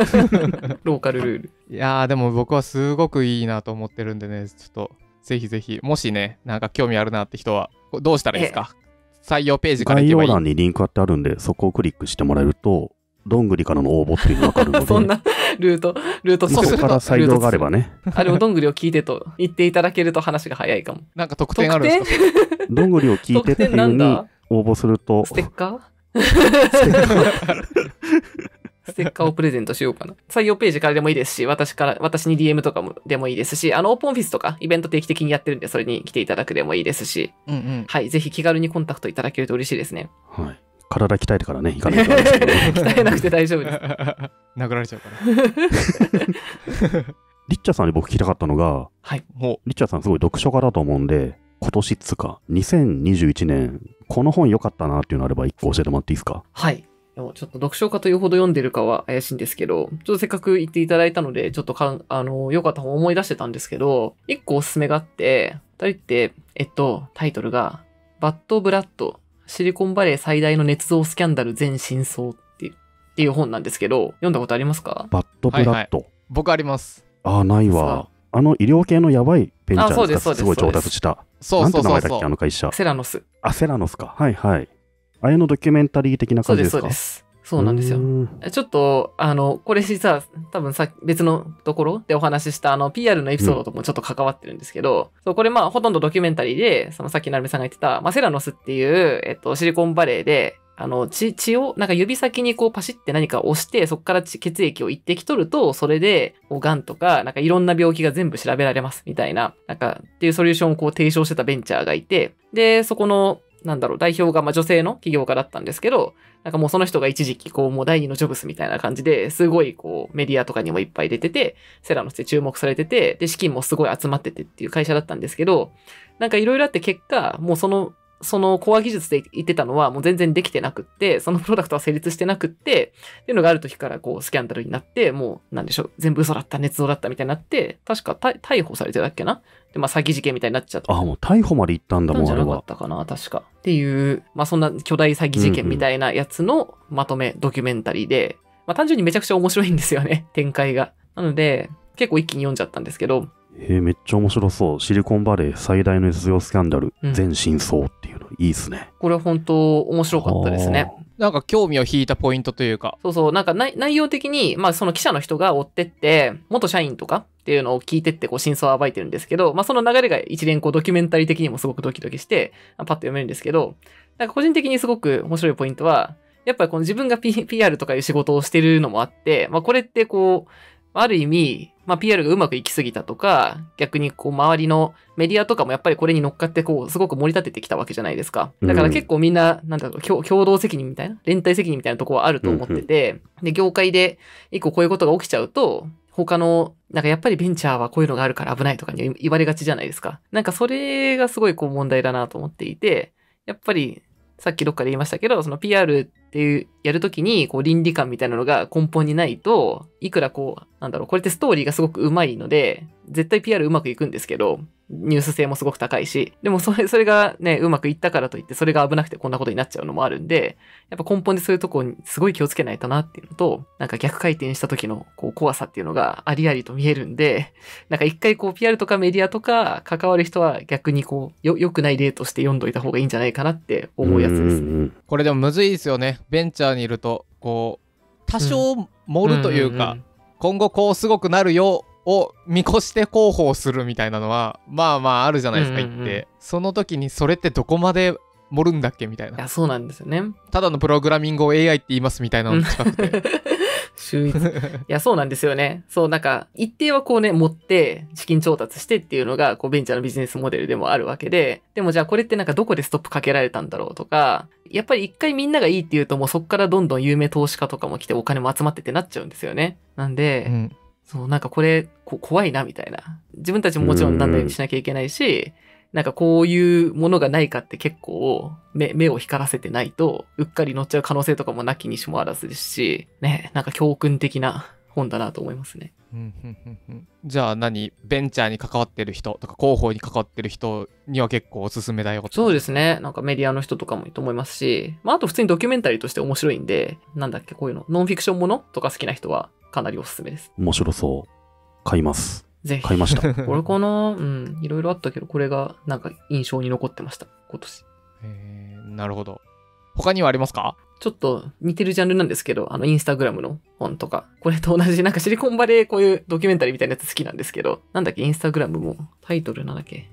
ローカルルール。いやーでも僕はすごくいいなと思ってるんでね、ちょっとぜひぜひ、もしね、なんか興味あるなって人は、どうしたらいいですか、採用ページからいけばいい。概要欄にリンク貼ってあるんで、そこをクリックしてもらえると、どんぐりからの応募っていうのが分かるので そんなルートルートそこから採用があればねあれをどんぐりを聞いてと言っていただけると話が早いかもなんか特典あるんですかどんぐりを聞いてっていうに応募するとステッカ ステッカーをプレゼントしようかな。採用ページからでもいいですし、私から、私に DM とかもでもいいですし、あの、オープンオフィスとかイベント定期的にやってるんで、それに来ていただくでもいいですし、うんうん、はい、ぜひ気軽にコンタクトいただけると嬉しいですね。はい。体鍛えてからね、行かないと 鍛えなくて大丈夫です。殴られちゃうから。リッチャーさんに僕聞きたかったのが、はい、リッチャーさんすごい読書家だと思うんで、今年っつか、2021年、この本良かったなっていうのあれば一個教えてもらっていいですかはい。ちょっと読書家というほど読んでるかは怪しいんですけど、ちょっとせっかく言っていただいたので、ちょっとかあの、良かった本を思い出してたんですけど、一個おすすめがあって、二人って、えっと、タイトルが、バッド・ブラッド、シリコンバレー最大の捏造スキャンダル全真相っていう本なんですけど、読んだことありますかバッド・ブラッド、はいはい、僕あります。ああ、ないわ。あの医療系のやばいベンチャーですすごい上達した。そうそうそう。なんて名前だっけ、あの会社。セラノス。あ、セラノスか。はいはい。あれのドキュメンタリー的な感じですかそうです、そうです。そうなんですよ。ちょっと、あの、これ実は多分さ別のところでお話ししたあの PR のエピソードともちょっと関わってるんですけど、うん、そうこれまあほとんどドキュメンタリーで、そのさっき成美さんが言ってた、まあ、セラノスっていう、えっと、シリコンバレーで、あの、血、血を、なんか指先にこうパシって何か押して、そこから血液を一滴取ると、それで、がんとか、なんかいろんな病気が全部調べられます、みたいな、なんか、っていうソリューションをこう提唱してたベンチャーがいて、で、そこの、なんだろう、代表が、まあ、女性の起業家だったんですけど、なんかもうその人が一時期、こう、もう第二のジョブスみたいな感じですごい、こう、メディアとかにもいっぱい出てて、セラのし注目されてて、で、資金もすごい集まっててっていう会社だったんですけど、なんかいろいろあって結果、もうそのそのコア技術で言ってたのはもう全然できてなくって、そのプロダクトは成立してなくって、っていうのがある時からこうスキャンダルになって、もうなんでしょう、全部嘘だった、捏造だったみたいになって、確か逮捕されてたっけなで、まあ詐欺事件みたいになっちゃった。あ、もう逮捕まで行ったんだもん、あれは。かったかな、確か。っていう、まあそんな巨大詐欺事件みたいなやつのまとめ、ドキュメンタリーで、まあ単純にめちゃくちゃ面白いんですよね、展開が。なので、結構一気に読んじゃったんですけど、えー、めっちゃ面白そう。シリコンバレー最大の SEO スキャンダル、うん、全真相っていうの、いいっすね。これは本当面白かったですね。なんか興味を引いたポイントというか。そうそう、なんか内容的に、まあその記者の人が追ってって、元社員とかっていうのを聞いてって、こう真相を暴いてるんですけど、まあその流れが一連こうドキュメンタリー的にもすごくドキドキして、パッと読めるんですけど、なんか個人的にすごく面白いポイントは、やっぱりこの自分が、P、r とかいう仕事をしてるのもあって、まあこれってこう、ある意味、まあ、PR がうまくいきすぎたとか、逆にこう周りのメディアとかもやっぱりこれに乗っかってこう、すごく盛り立ててきたわけじゃないですか。だから結構みんな、なんだろう、共同責任みたいな、連帯責任みたいなとこはあると思ってて、で、業界で一個こういうことが起きちゃうと、他の、なんかやっぱりベンチャーはこういうのがあるから危ないとかに言われがちじゃないですか。なんかそれがすごいこう問題だなと思っていて、やっぱりさっきどっかで言いましたけど、その PR っていう、やるときに、こう、倫理観みたいなのが根本にないと、いくらこう、なんだろう、これってストーリーがすごくうまいので、絶対 PR うまくいくんですけど、ニュース性もすごく高いし、でもそれ、それがね、うまくいったからといって、それが危なくてこんなことになっちゃうのもあるんで、やっぱ根本でそういうとこにすごい気をつけないとなっていうのと、なんか逆回転した時のこう怖さっていうのがありありと見えるんで、なんか一回こう PR とかメディアとか関わる人は逆にこう、よ、良くない例として読んどいた方がいいんじゃないかなって思うやつです、ね、これでもむずいですよね。ベンチャーにいると、こう、多少盛るというか、うんうんうんうん、今後こうすごくなるよを見越して広報するみたいなのはまあまああるじゃないですか言って、うんうんうん、その時にそれってどこまで盛るんだっけみたいないやそうなんですよねただのプログラミングを AI って言いますみたいなのに近くて 秀逸。いや、そうなんですよね。そう、なんか、一定はこうね、持って、資金調達してっていうのが、こう、ベンチャーのビジネスモデルでもあるわけで、でもじゃあこれってなんかどこでストップかけられたんだろうとか、やっぱり一回みんながいいって言うと、もうそこからどんどん有名投資家とかも来てお金も集まってってなっちゃうんですよね。なんで、うそう、なんかこれ、こ怖いな、みたいな。自分たちももちろんなんだようにしなきゃいけないし、なんかこういうものがないかって結構目、目を光らせてないと、うっかり乗っちゃう可能性とかもなきにしもあらずですし、ね、なんか教訓的な本だなと思いますね。じゃあ何ベンチャーに関わってる人とか広報に関わってる人には結構おすすめだよそうですねなんかメディアの人とかもいいと思いますし、まあ、あと普通にドキュメンタリーとして面白いんでなんだっけこういうのノンフィクションものとか好きな人はかなりおすすめです面白そう買いますぜひ買いました俺 このうんいろいろあったけどこれがなんか印象に残ってました今年えなるほど他にはありますかちょっと似てるジャンルなんですけど、あの、インスタグラムの本とか、これと同じ、なんかシリコンバレーこういうドキュメンタリーみたいなやつ好きなんですけど、なんだっけ、インスタグラムも、タイトルなんだっけ、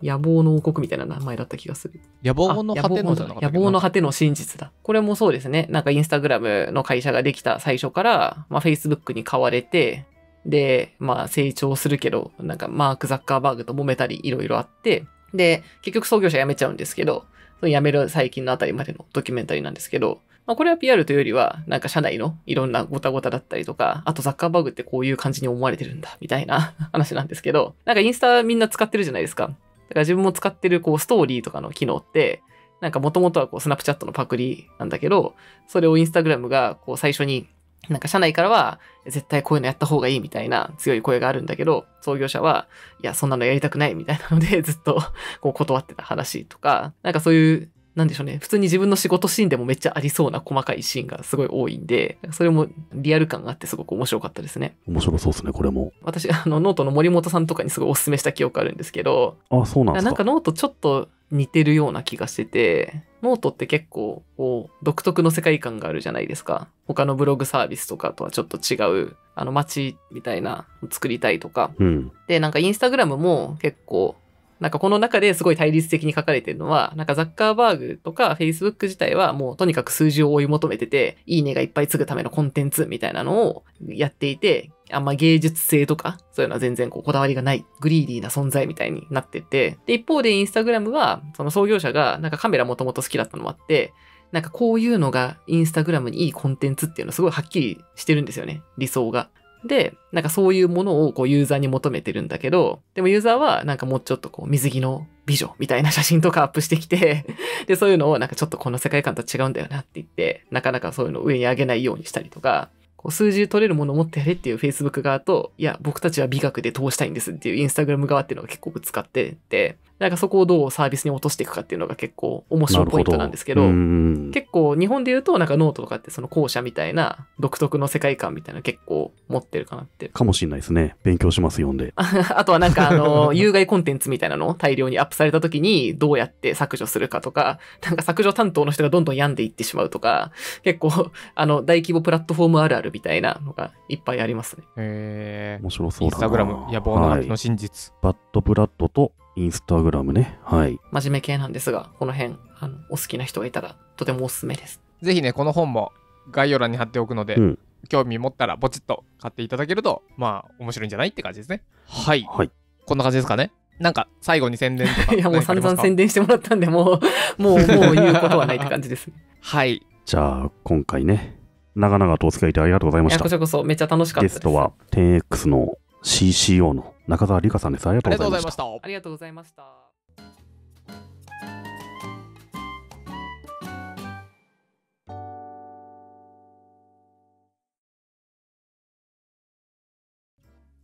野望の王国みたいな名前だった気がする。野望の果ての野望の果ての真実だ。これもそうですね。なんかインスタグラムの会社ができた最初から、まあ Facebook に買われて、で、まあ成長するけど、なんかマーク・ザッカーバーグと揉めたりいろいろあって、で、結局創業者辞めちゃうんですけど、その辞める最近のあたりまでのドキュメンタリーなんですけど、まあ、これは PR というよりは、なんか社内のいろんなごたごただったりとか、あとザッカーバーグってこういう感じに思われてるんだ、みたいな 話なんですけど、なんかインスタみんな使ってるじゃないですか。だから自分も使ってるこうストーリーとかの機能って、なんか元々はこうスナップチャットのパクリなんだけど、それをインスタグラムがこう最初になんか社内からは、絶対こういうのやった方がいいみたいな強い声があるんだけど、創業者は、いや、そんなのやりたくないみたいなので、ずっと こう断ってた話とか、なんかそういう、なんでしょうね、普通に自分の仕事シーンでもめっちゃありそうな細かいシーンがすごい多いんで、それもリアル感があってすごく面白かったですね。面白そうですね、これも。私、あの、ノートの森本さんとかにすごいお勧めした記憶あるんですけど、あ、そうなんですか。なんかノートちょっと似てるような気がしてて、ノートって結構こう独特の世界観があるじゃないですか。他のブログサービスとかとはちょっと違う、あの街みたいな作りたいとか。うん、で、なんかインスタグラムも結構なんかこの中ですごい対立的に書かれてるのは、なんかザッカーバーグとか Facebook 自体はもうとにかく数字を追い求めてて、いいねがいっぱいつぐためのコンテンツみたいなのをやっていて、あんま芸術性とか、そういうのは全然こうこだわりがない、グリーディーな存在みたいになってて、で、一方でインスタグラムは、その創業者がなんかカメラもともと好きだったのもあって、なんかこういうのがインスタグラムにいいコンテンツっていうのすごいはっきりしてるんですよね、理想が。で、なんかそういうものをこうユーザーに求めてるんだけど、でもユーザーはなんかもうちょっとこう水着の美女みたいな写真とかアップしてきて で、そういうのをなんかちょっとこの世界観と違うんだよなって言って、なかなかそういうのを上に上げないようにしたりとか、こう数字で取れるものを持ってやれっていう Facebook 側と、いや、僕たちは美学で通したいんですっていう Instagram 側っていうのが結構ぶつかってて、なんかそこをどうサービスに落としていくかっていうのが結構面白いポイントなんですけど、ど結構日本で言うとなんかノートとかってその校舎みたいな独特の世界観みたいな結構持ってるかなって。かもしれないですね。勉強します、読んで。あとはなんかあの、有害コンテンツみたいなのを大量にアップされた時にどうやって削除するかとか、なんか削除担当の人がどんどん病んでいってしまうとか、結構あの、大規模プラットフォームあるあるみたいなのがいっぱいありますね。へえ。面白そうだな。インスタグラム、野望の真実、はい。バッドブラッドとインスタグラムね。はい。真面目系なんですが、この辺、あのお好きな人がいたら、とてもおすすめです。ぜひね、この本も概要欄に貼っておくので、うん、興味持ったら、ぼちっと買っていただけると、まあ、面白いんじゃないって感じですね。はい。はい、こんな感じですかね。なんか、最後に宣伝とか。いや、もう散々宣伝してもらったんで、もう、もう、もう言うことはないって感じです、はい。じゃあ、今回ね、長々とお付き合いありがとうございました。こちらこそ、めっちゃ楽しかったです。ゲストは 10X の CCO の中澤理香さんです。ありがとうございました。ありがとうございました。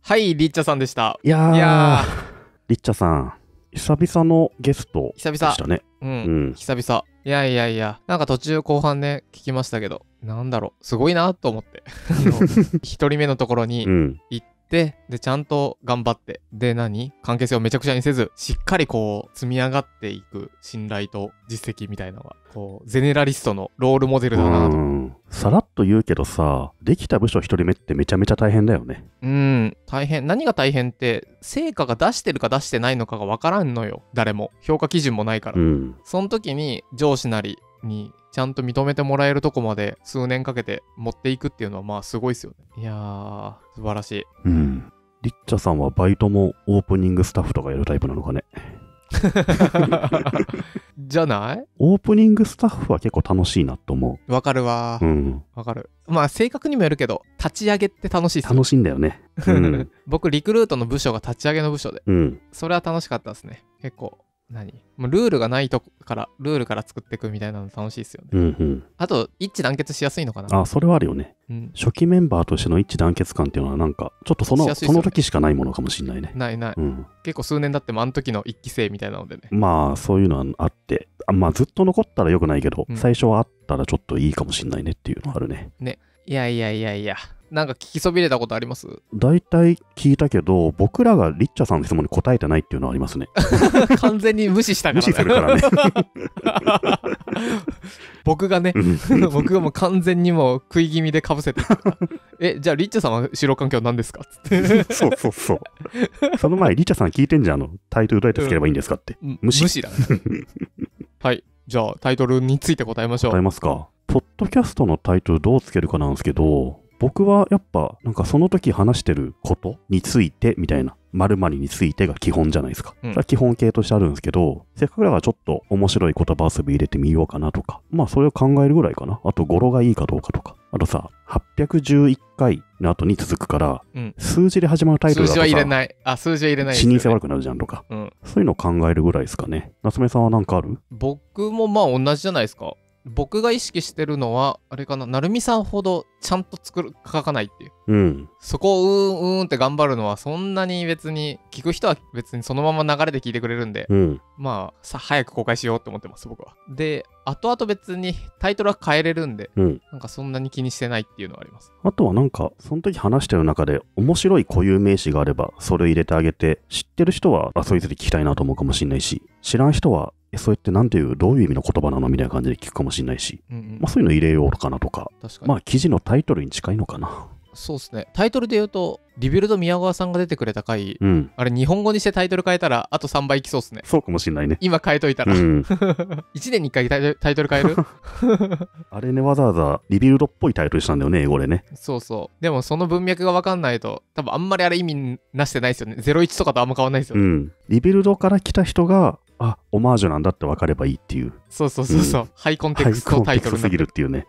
はい、りっちゃさんでした。いやいやリッチさん、久々のゲストでしたね。うん、うん、久々。いやいやいや、なんか途中後半ね、聞きましたけど、なんだろう、すごいなと思って。一人目のところに行っ、で、ちゃんと頑張って、で、何関係性をめちゃくちゃにせず、しっかりこう、積み上がっていく信頼と実績みたいなのが、こう、ゼネラリストのロールモデルだなと。さらっと言うけどさ、できた部署1人目ってめちゃめちゃ大変だよね。うん、大変。何が大変って、成果が出してるか出してないのかが分からんのよ、誰も。評価基準もないから。うん、その時に、上司なりにちゃんと認めてもらえるとこまで数年かけて持っていくっていうのはまあすごいですよね。いやー、素晴らしい。うん。リッチャさんはバイトもオープニングスタッフとかやるタイプなのかねじゃないオープニングスタッフは結構楽しいなと思う。わかるわ。うん。わかる。まあ性格にもよるけど、立ち上げって楽しいっす楽しいんだよね。うん、僕、リクルートの部署が立ち上げの部署で。うん。それは楽しかったですね。結構。何もうルールがないとこから、ルールから作っていくみたいなの楽しいですよね。うんうん、あと、一致団結しやすいのかな。あ、それはあるよね、うん、初期メンバーとしての一致団結感っていうのは、なんか、ちょっとその、ね、その時しかないものかもしれないね。ないない。うん、結構数年だっても、あの時の一期生みたいなのでね。まあ、そういうのはあって、あまあ、ずっと残ったらよくないけど、うん、最初はあったらちょっといいかもしれないねっていうのはあるね。ね。いやいやいやいや、なんか聞きそびれたことあります大体聞いたけど、僕らがリッチャさんの質問に答えてないっていうのはありますね。完全に無視したから、ね、無視するからね。僕がね、僕がもう完全にもう食い気味でかぶせてえ、じゃあリッチャさんは白環境なんですかっつって。そうそうそう。その前、リッチャさん聞いてんじゃん、あの、タイトルどうやってつければいいんですかって。うん、無視。無視だ、ね、はい。じゃあタイトルについて答えましょう。答えますか。ポッドキャストのタイトルどうつけるかなんですけど、僕はやっぱなんかその時話してることについてみたいな〇〇についてが基本じゃないですか。うん、それは基本形としてあるんですけど、せっかくだからちょっと面白い言葉遊び入れてみようかなとか、まあそれを考えるぐらいかな。あと語呂がいいかどうかとか。あとさ、811回の後に続くから、うん、数字で始まるタイトルだと数字は入れない。あ、数字は入れない、ね。死人性悪くなるじゃんとか、うん、そういうのを考えるぐらいですかね。夏目さんは何かある僕もまあ同じじゃないですか。僕が意識してるのは、あれかな、成美さんほどちゃんと作る書かないっていう。うん。そこをうーんうーんって頑張るのは、そんなに別に、聞く人は別にそのまま流れで聞いてくれるんで、うん、まあ、さ、早く公開しようって思ってます、僕は。で、後々別にタイトルは変えれるんで、うん、なんかそんなに気にしてないっていうのはあります。あとはなんか、その時話してる中で、面白い固有名詞があれば、それを入れてあげて、知ってる人は、あ、そいつで聞きたいなと思うかもしれないし、知らん人は、それってなんていう、どういう意味の言葉なのみたいな感じで聞くかもしれないし、うんうん、まあ、そういうの入れようかなとか、かまあ、記事のタイトルに近いのかな。そうですね。タイトルで言うと、リビルド宮川さんが出てくれた回、うん、あれ、日本語にしてタイトル変えたら、あと3倍いきそうですね。そうかもしれないね。今変えといたら。うん、1 年に1回タイトル変える あれね、わざわざリビルドっぽいタイトルしたんだよね、英語でね。そうそう。でも、その文脈が分かんないと、多分あんまりあれ意味なしてないですよね。01とかとあんま変わんないですよね。うん、リビルドから来た人が、あオマージュなんだって分かればいいっていうそうそうそうそう、うん、ハイコンテクストタイトルすぎるっていうね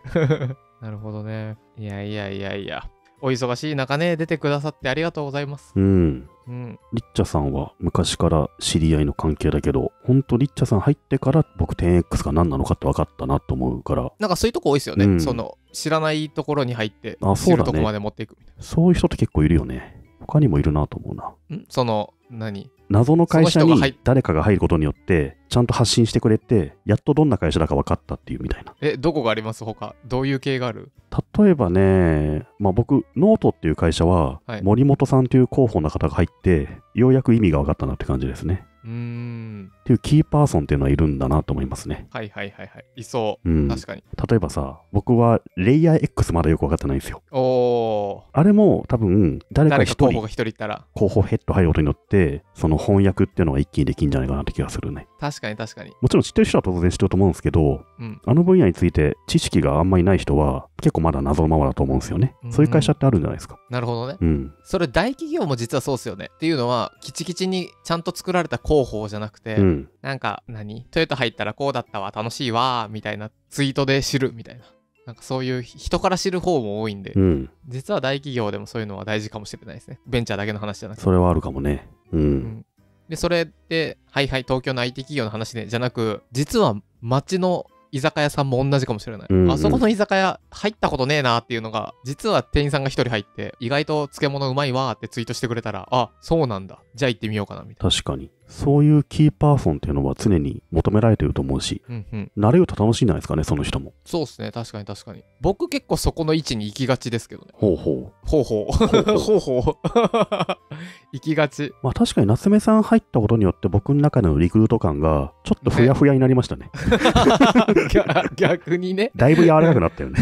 なるほどねいやいやいやいやお忙しい中ね出てくださってありがとうございますうんうん、リッチャさんは昔から知り合いの関係だけど、ほんとリッチャさん入ってから僕 10X が何なのかって分かったなと思うから。なんかそういうとこ多いですよね。うん、その知らないところに入って、あそうだね、知るとこまで持っていくみたいな。そういう人って結構いるよね。他にもいるなと思うな。んその何謎の会社に誰かが入ることによって、ちゃんと発信してくれて、やっとどんな会社だか分かったっていうみたいな。え、どこがあります他どういう系がある例えばね、まあ、僕、ノートっていう会社は、森本さんという候補の方が入って、ようやく意味が分かったなって感じですね。うんっていうキーパーソンっていうのはいるんだなと思いますね。はいはいはいはい。いそう。うん、確かに。例えばさ、僕はレイヤー X まだよく分かってないんですよ。おお。あれも多分誰か一人。候補が一人いたら。候補ヘッド入ることによって、その翻訳っていうのが一気にできるんじゃないかなって気がするね。確かに確かに。もちろん知ってる人は当然知ってると思うんですけど、うん、あの分野について知識があんまりない人は結構まだ謎のままだと思うんですよね。そういう会社ってあるんじゃないですか。なるほどね。うん。それ大企業も実はそうですよね。っていうのは、きちきちにちゃんと作られた候方法じゃなくて、うん、なんか何トヨタ入ったらこうだったわ楽しいわみたいなツイートで知るみたいななんかそういう人から知る方も多いんで、うん、実は大企業でもそういうのは大事かもしれないですねベンチャーだけの話じゃなくてそれはあるかもね、うん、うん、でそれではいはい東京の IT 企業の話ねじゃなく実は町の居酒屋さんも同じかもしれない、うんうん、あそこの居酒屋入ったことねえなっていうのが実は店員さんが1人入って意外と漬物うまいわってツイートしてくれたらあそうなんだじゃあ行ってみようかなみたいな確かにそういうキーパーソンっていうのは常に求められてると思うし、うんうん、慣れると楽しいんじゃないですかね、その人も。そうですね、確かに確かに。僕結構そこの位置に行きがちですけどね。ほうほう。ほうほう。ほうほう。行きがち。まあ確かに夏目さん入ったことによって僕の中のリクルート感がちょっとふやふやになりましたね。ね 逆にね。だいぶ柔らかくなったよね。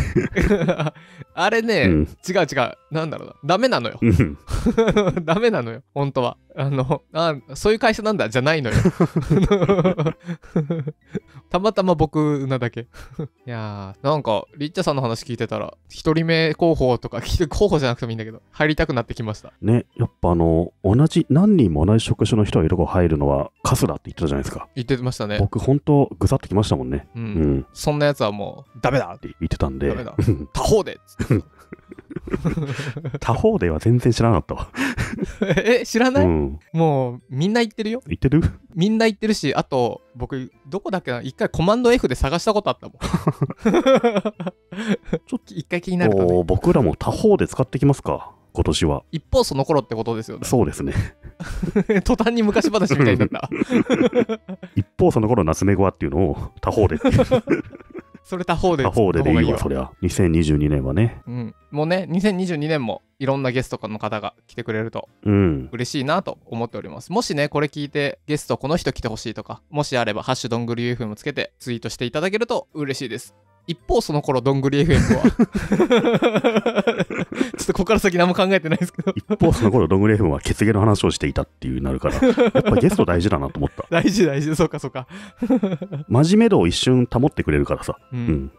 あれね、うん、違う違う。なんだろうな。ダメなのよ。ダメなのよ、本当は。あの、あそういう会社なんんだじゃないのよ。たまたま僕なだけ。いやー、なんか、りっちゃさんの話聞いてたら、一人目候補とか、候補じゃなくてもいいんだけど、入りたくなってきました。ね、やっぱあの、同じ、何人も同じ職種の人がいるこ入るのは、カスだって言ってたじゃないですか。言ってましたね。僕、ほんと、ぐさってきましたもんね。うん。うん、そんなやつはもう、ダメだって言ってたんで。ダメだ。他 方でっっ他 方では全然知らなかったわ。え、知らない、うん、もう、みんな言ってるよ。言ってるみんな言ってるし、あと、僕、どこだっけな一回コマンド F で探したことあったもん。ちょっと一回気になるか、ね、僕らも他方で使ってきますか。今年は一方その頃ってことですよねそうですね途端に昔話みたいになった一方その頃夏目語はっていうのを他方でっていうそれ他方で。他方ででいいわ、そりゃ。2022年はね。うん。もうね、2022年もいろんなゲストの方が来てくれると、うん。嬉しいなと思っております。もしね、これ聞いて、ゲストこの人来てほしいとか、もしあれば、ハッシュドングリ FM つけてツイートしていただけると嬉しいです。一方、その頃、どんぐり FM は ちょっとここから先何も考えてないですけど。一方、その頃ドングレーフンは血芸の話をしていたっていうなるから、やっぱゲスト大事だなと思った。大事大事、そうかそうか。真面目度を一瞬保ってくれるからさ。うん。うん、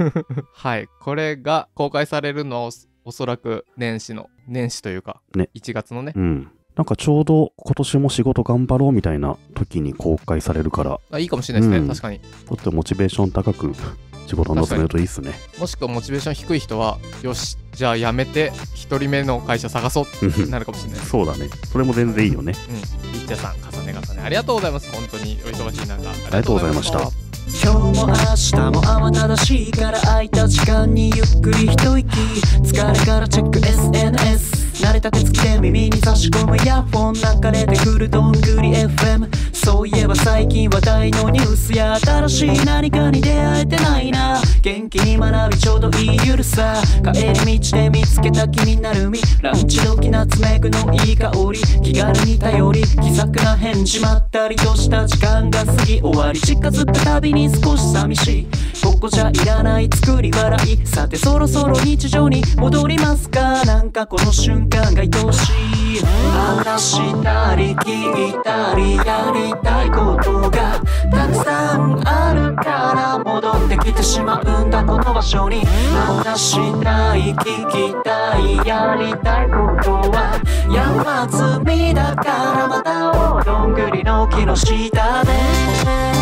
はい、これが公開されるのおそらく年始の、年始というか、ね、1月のね。うん。なんかちょうど今年も仕事頑張ろうみたいな時に公開されるから。あいいかもしれないですね、うん、確かに。ちょっとモチベーション高く仕事に臨めるといいっすねもしくはモチベーション低い人はよしじゃあ辞めて1人目の会社探そうってなるかもしれないそうだねそれも全然いいよねうんッチャさん重ね重ねありがとうございます本当にお忙しい中ありがとうございました今日も明日も慌ただしいから空いた時間にゆっくり一息疲れからチェック SNS 慣れた手つきで耳に差し込むイヤホン流れてくるどんぐり FM そういえば最近話題のニュースや新しい何かに出会えてないな元気に学びちょうどいいゆるさ帰り道で見つけた気になる身ランチ時ナツメグのいい香り気軽に頼り気さくな返事まったりとした時間が過ぎ終わり近づくたびに少し寂しいここじゃいらない作り笑いさてそろそろ日常に戻りますかなんかこの瞬間間がよし話したり聞いたりやりたいことがたくさんあるから戻ってきてしまうんだこの場所に話したい聞きたいやりたいことは山積みだからまたおどんぐりの木の下で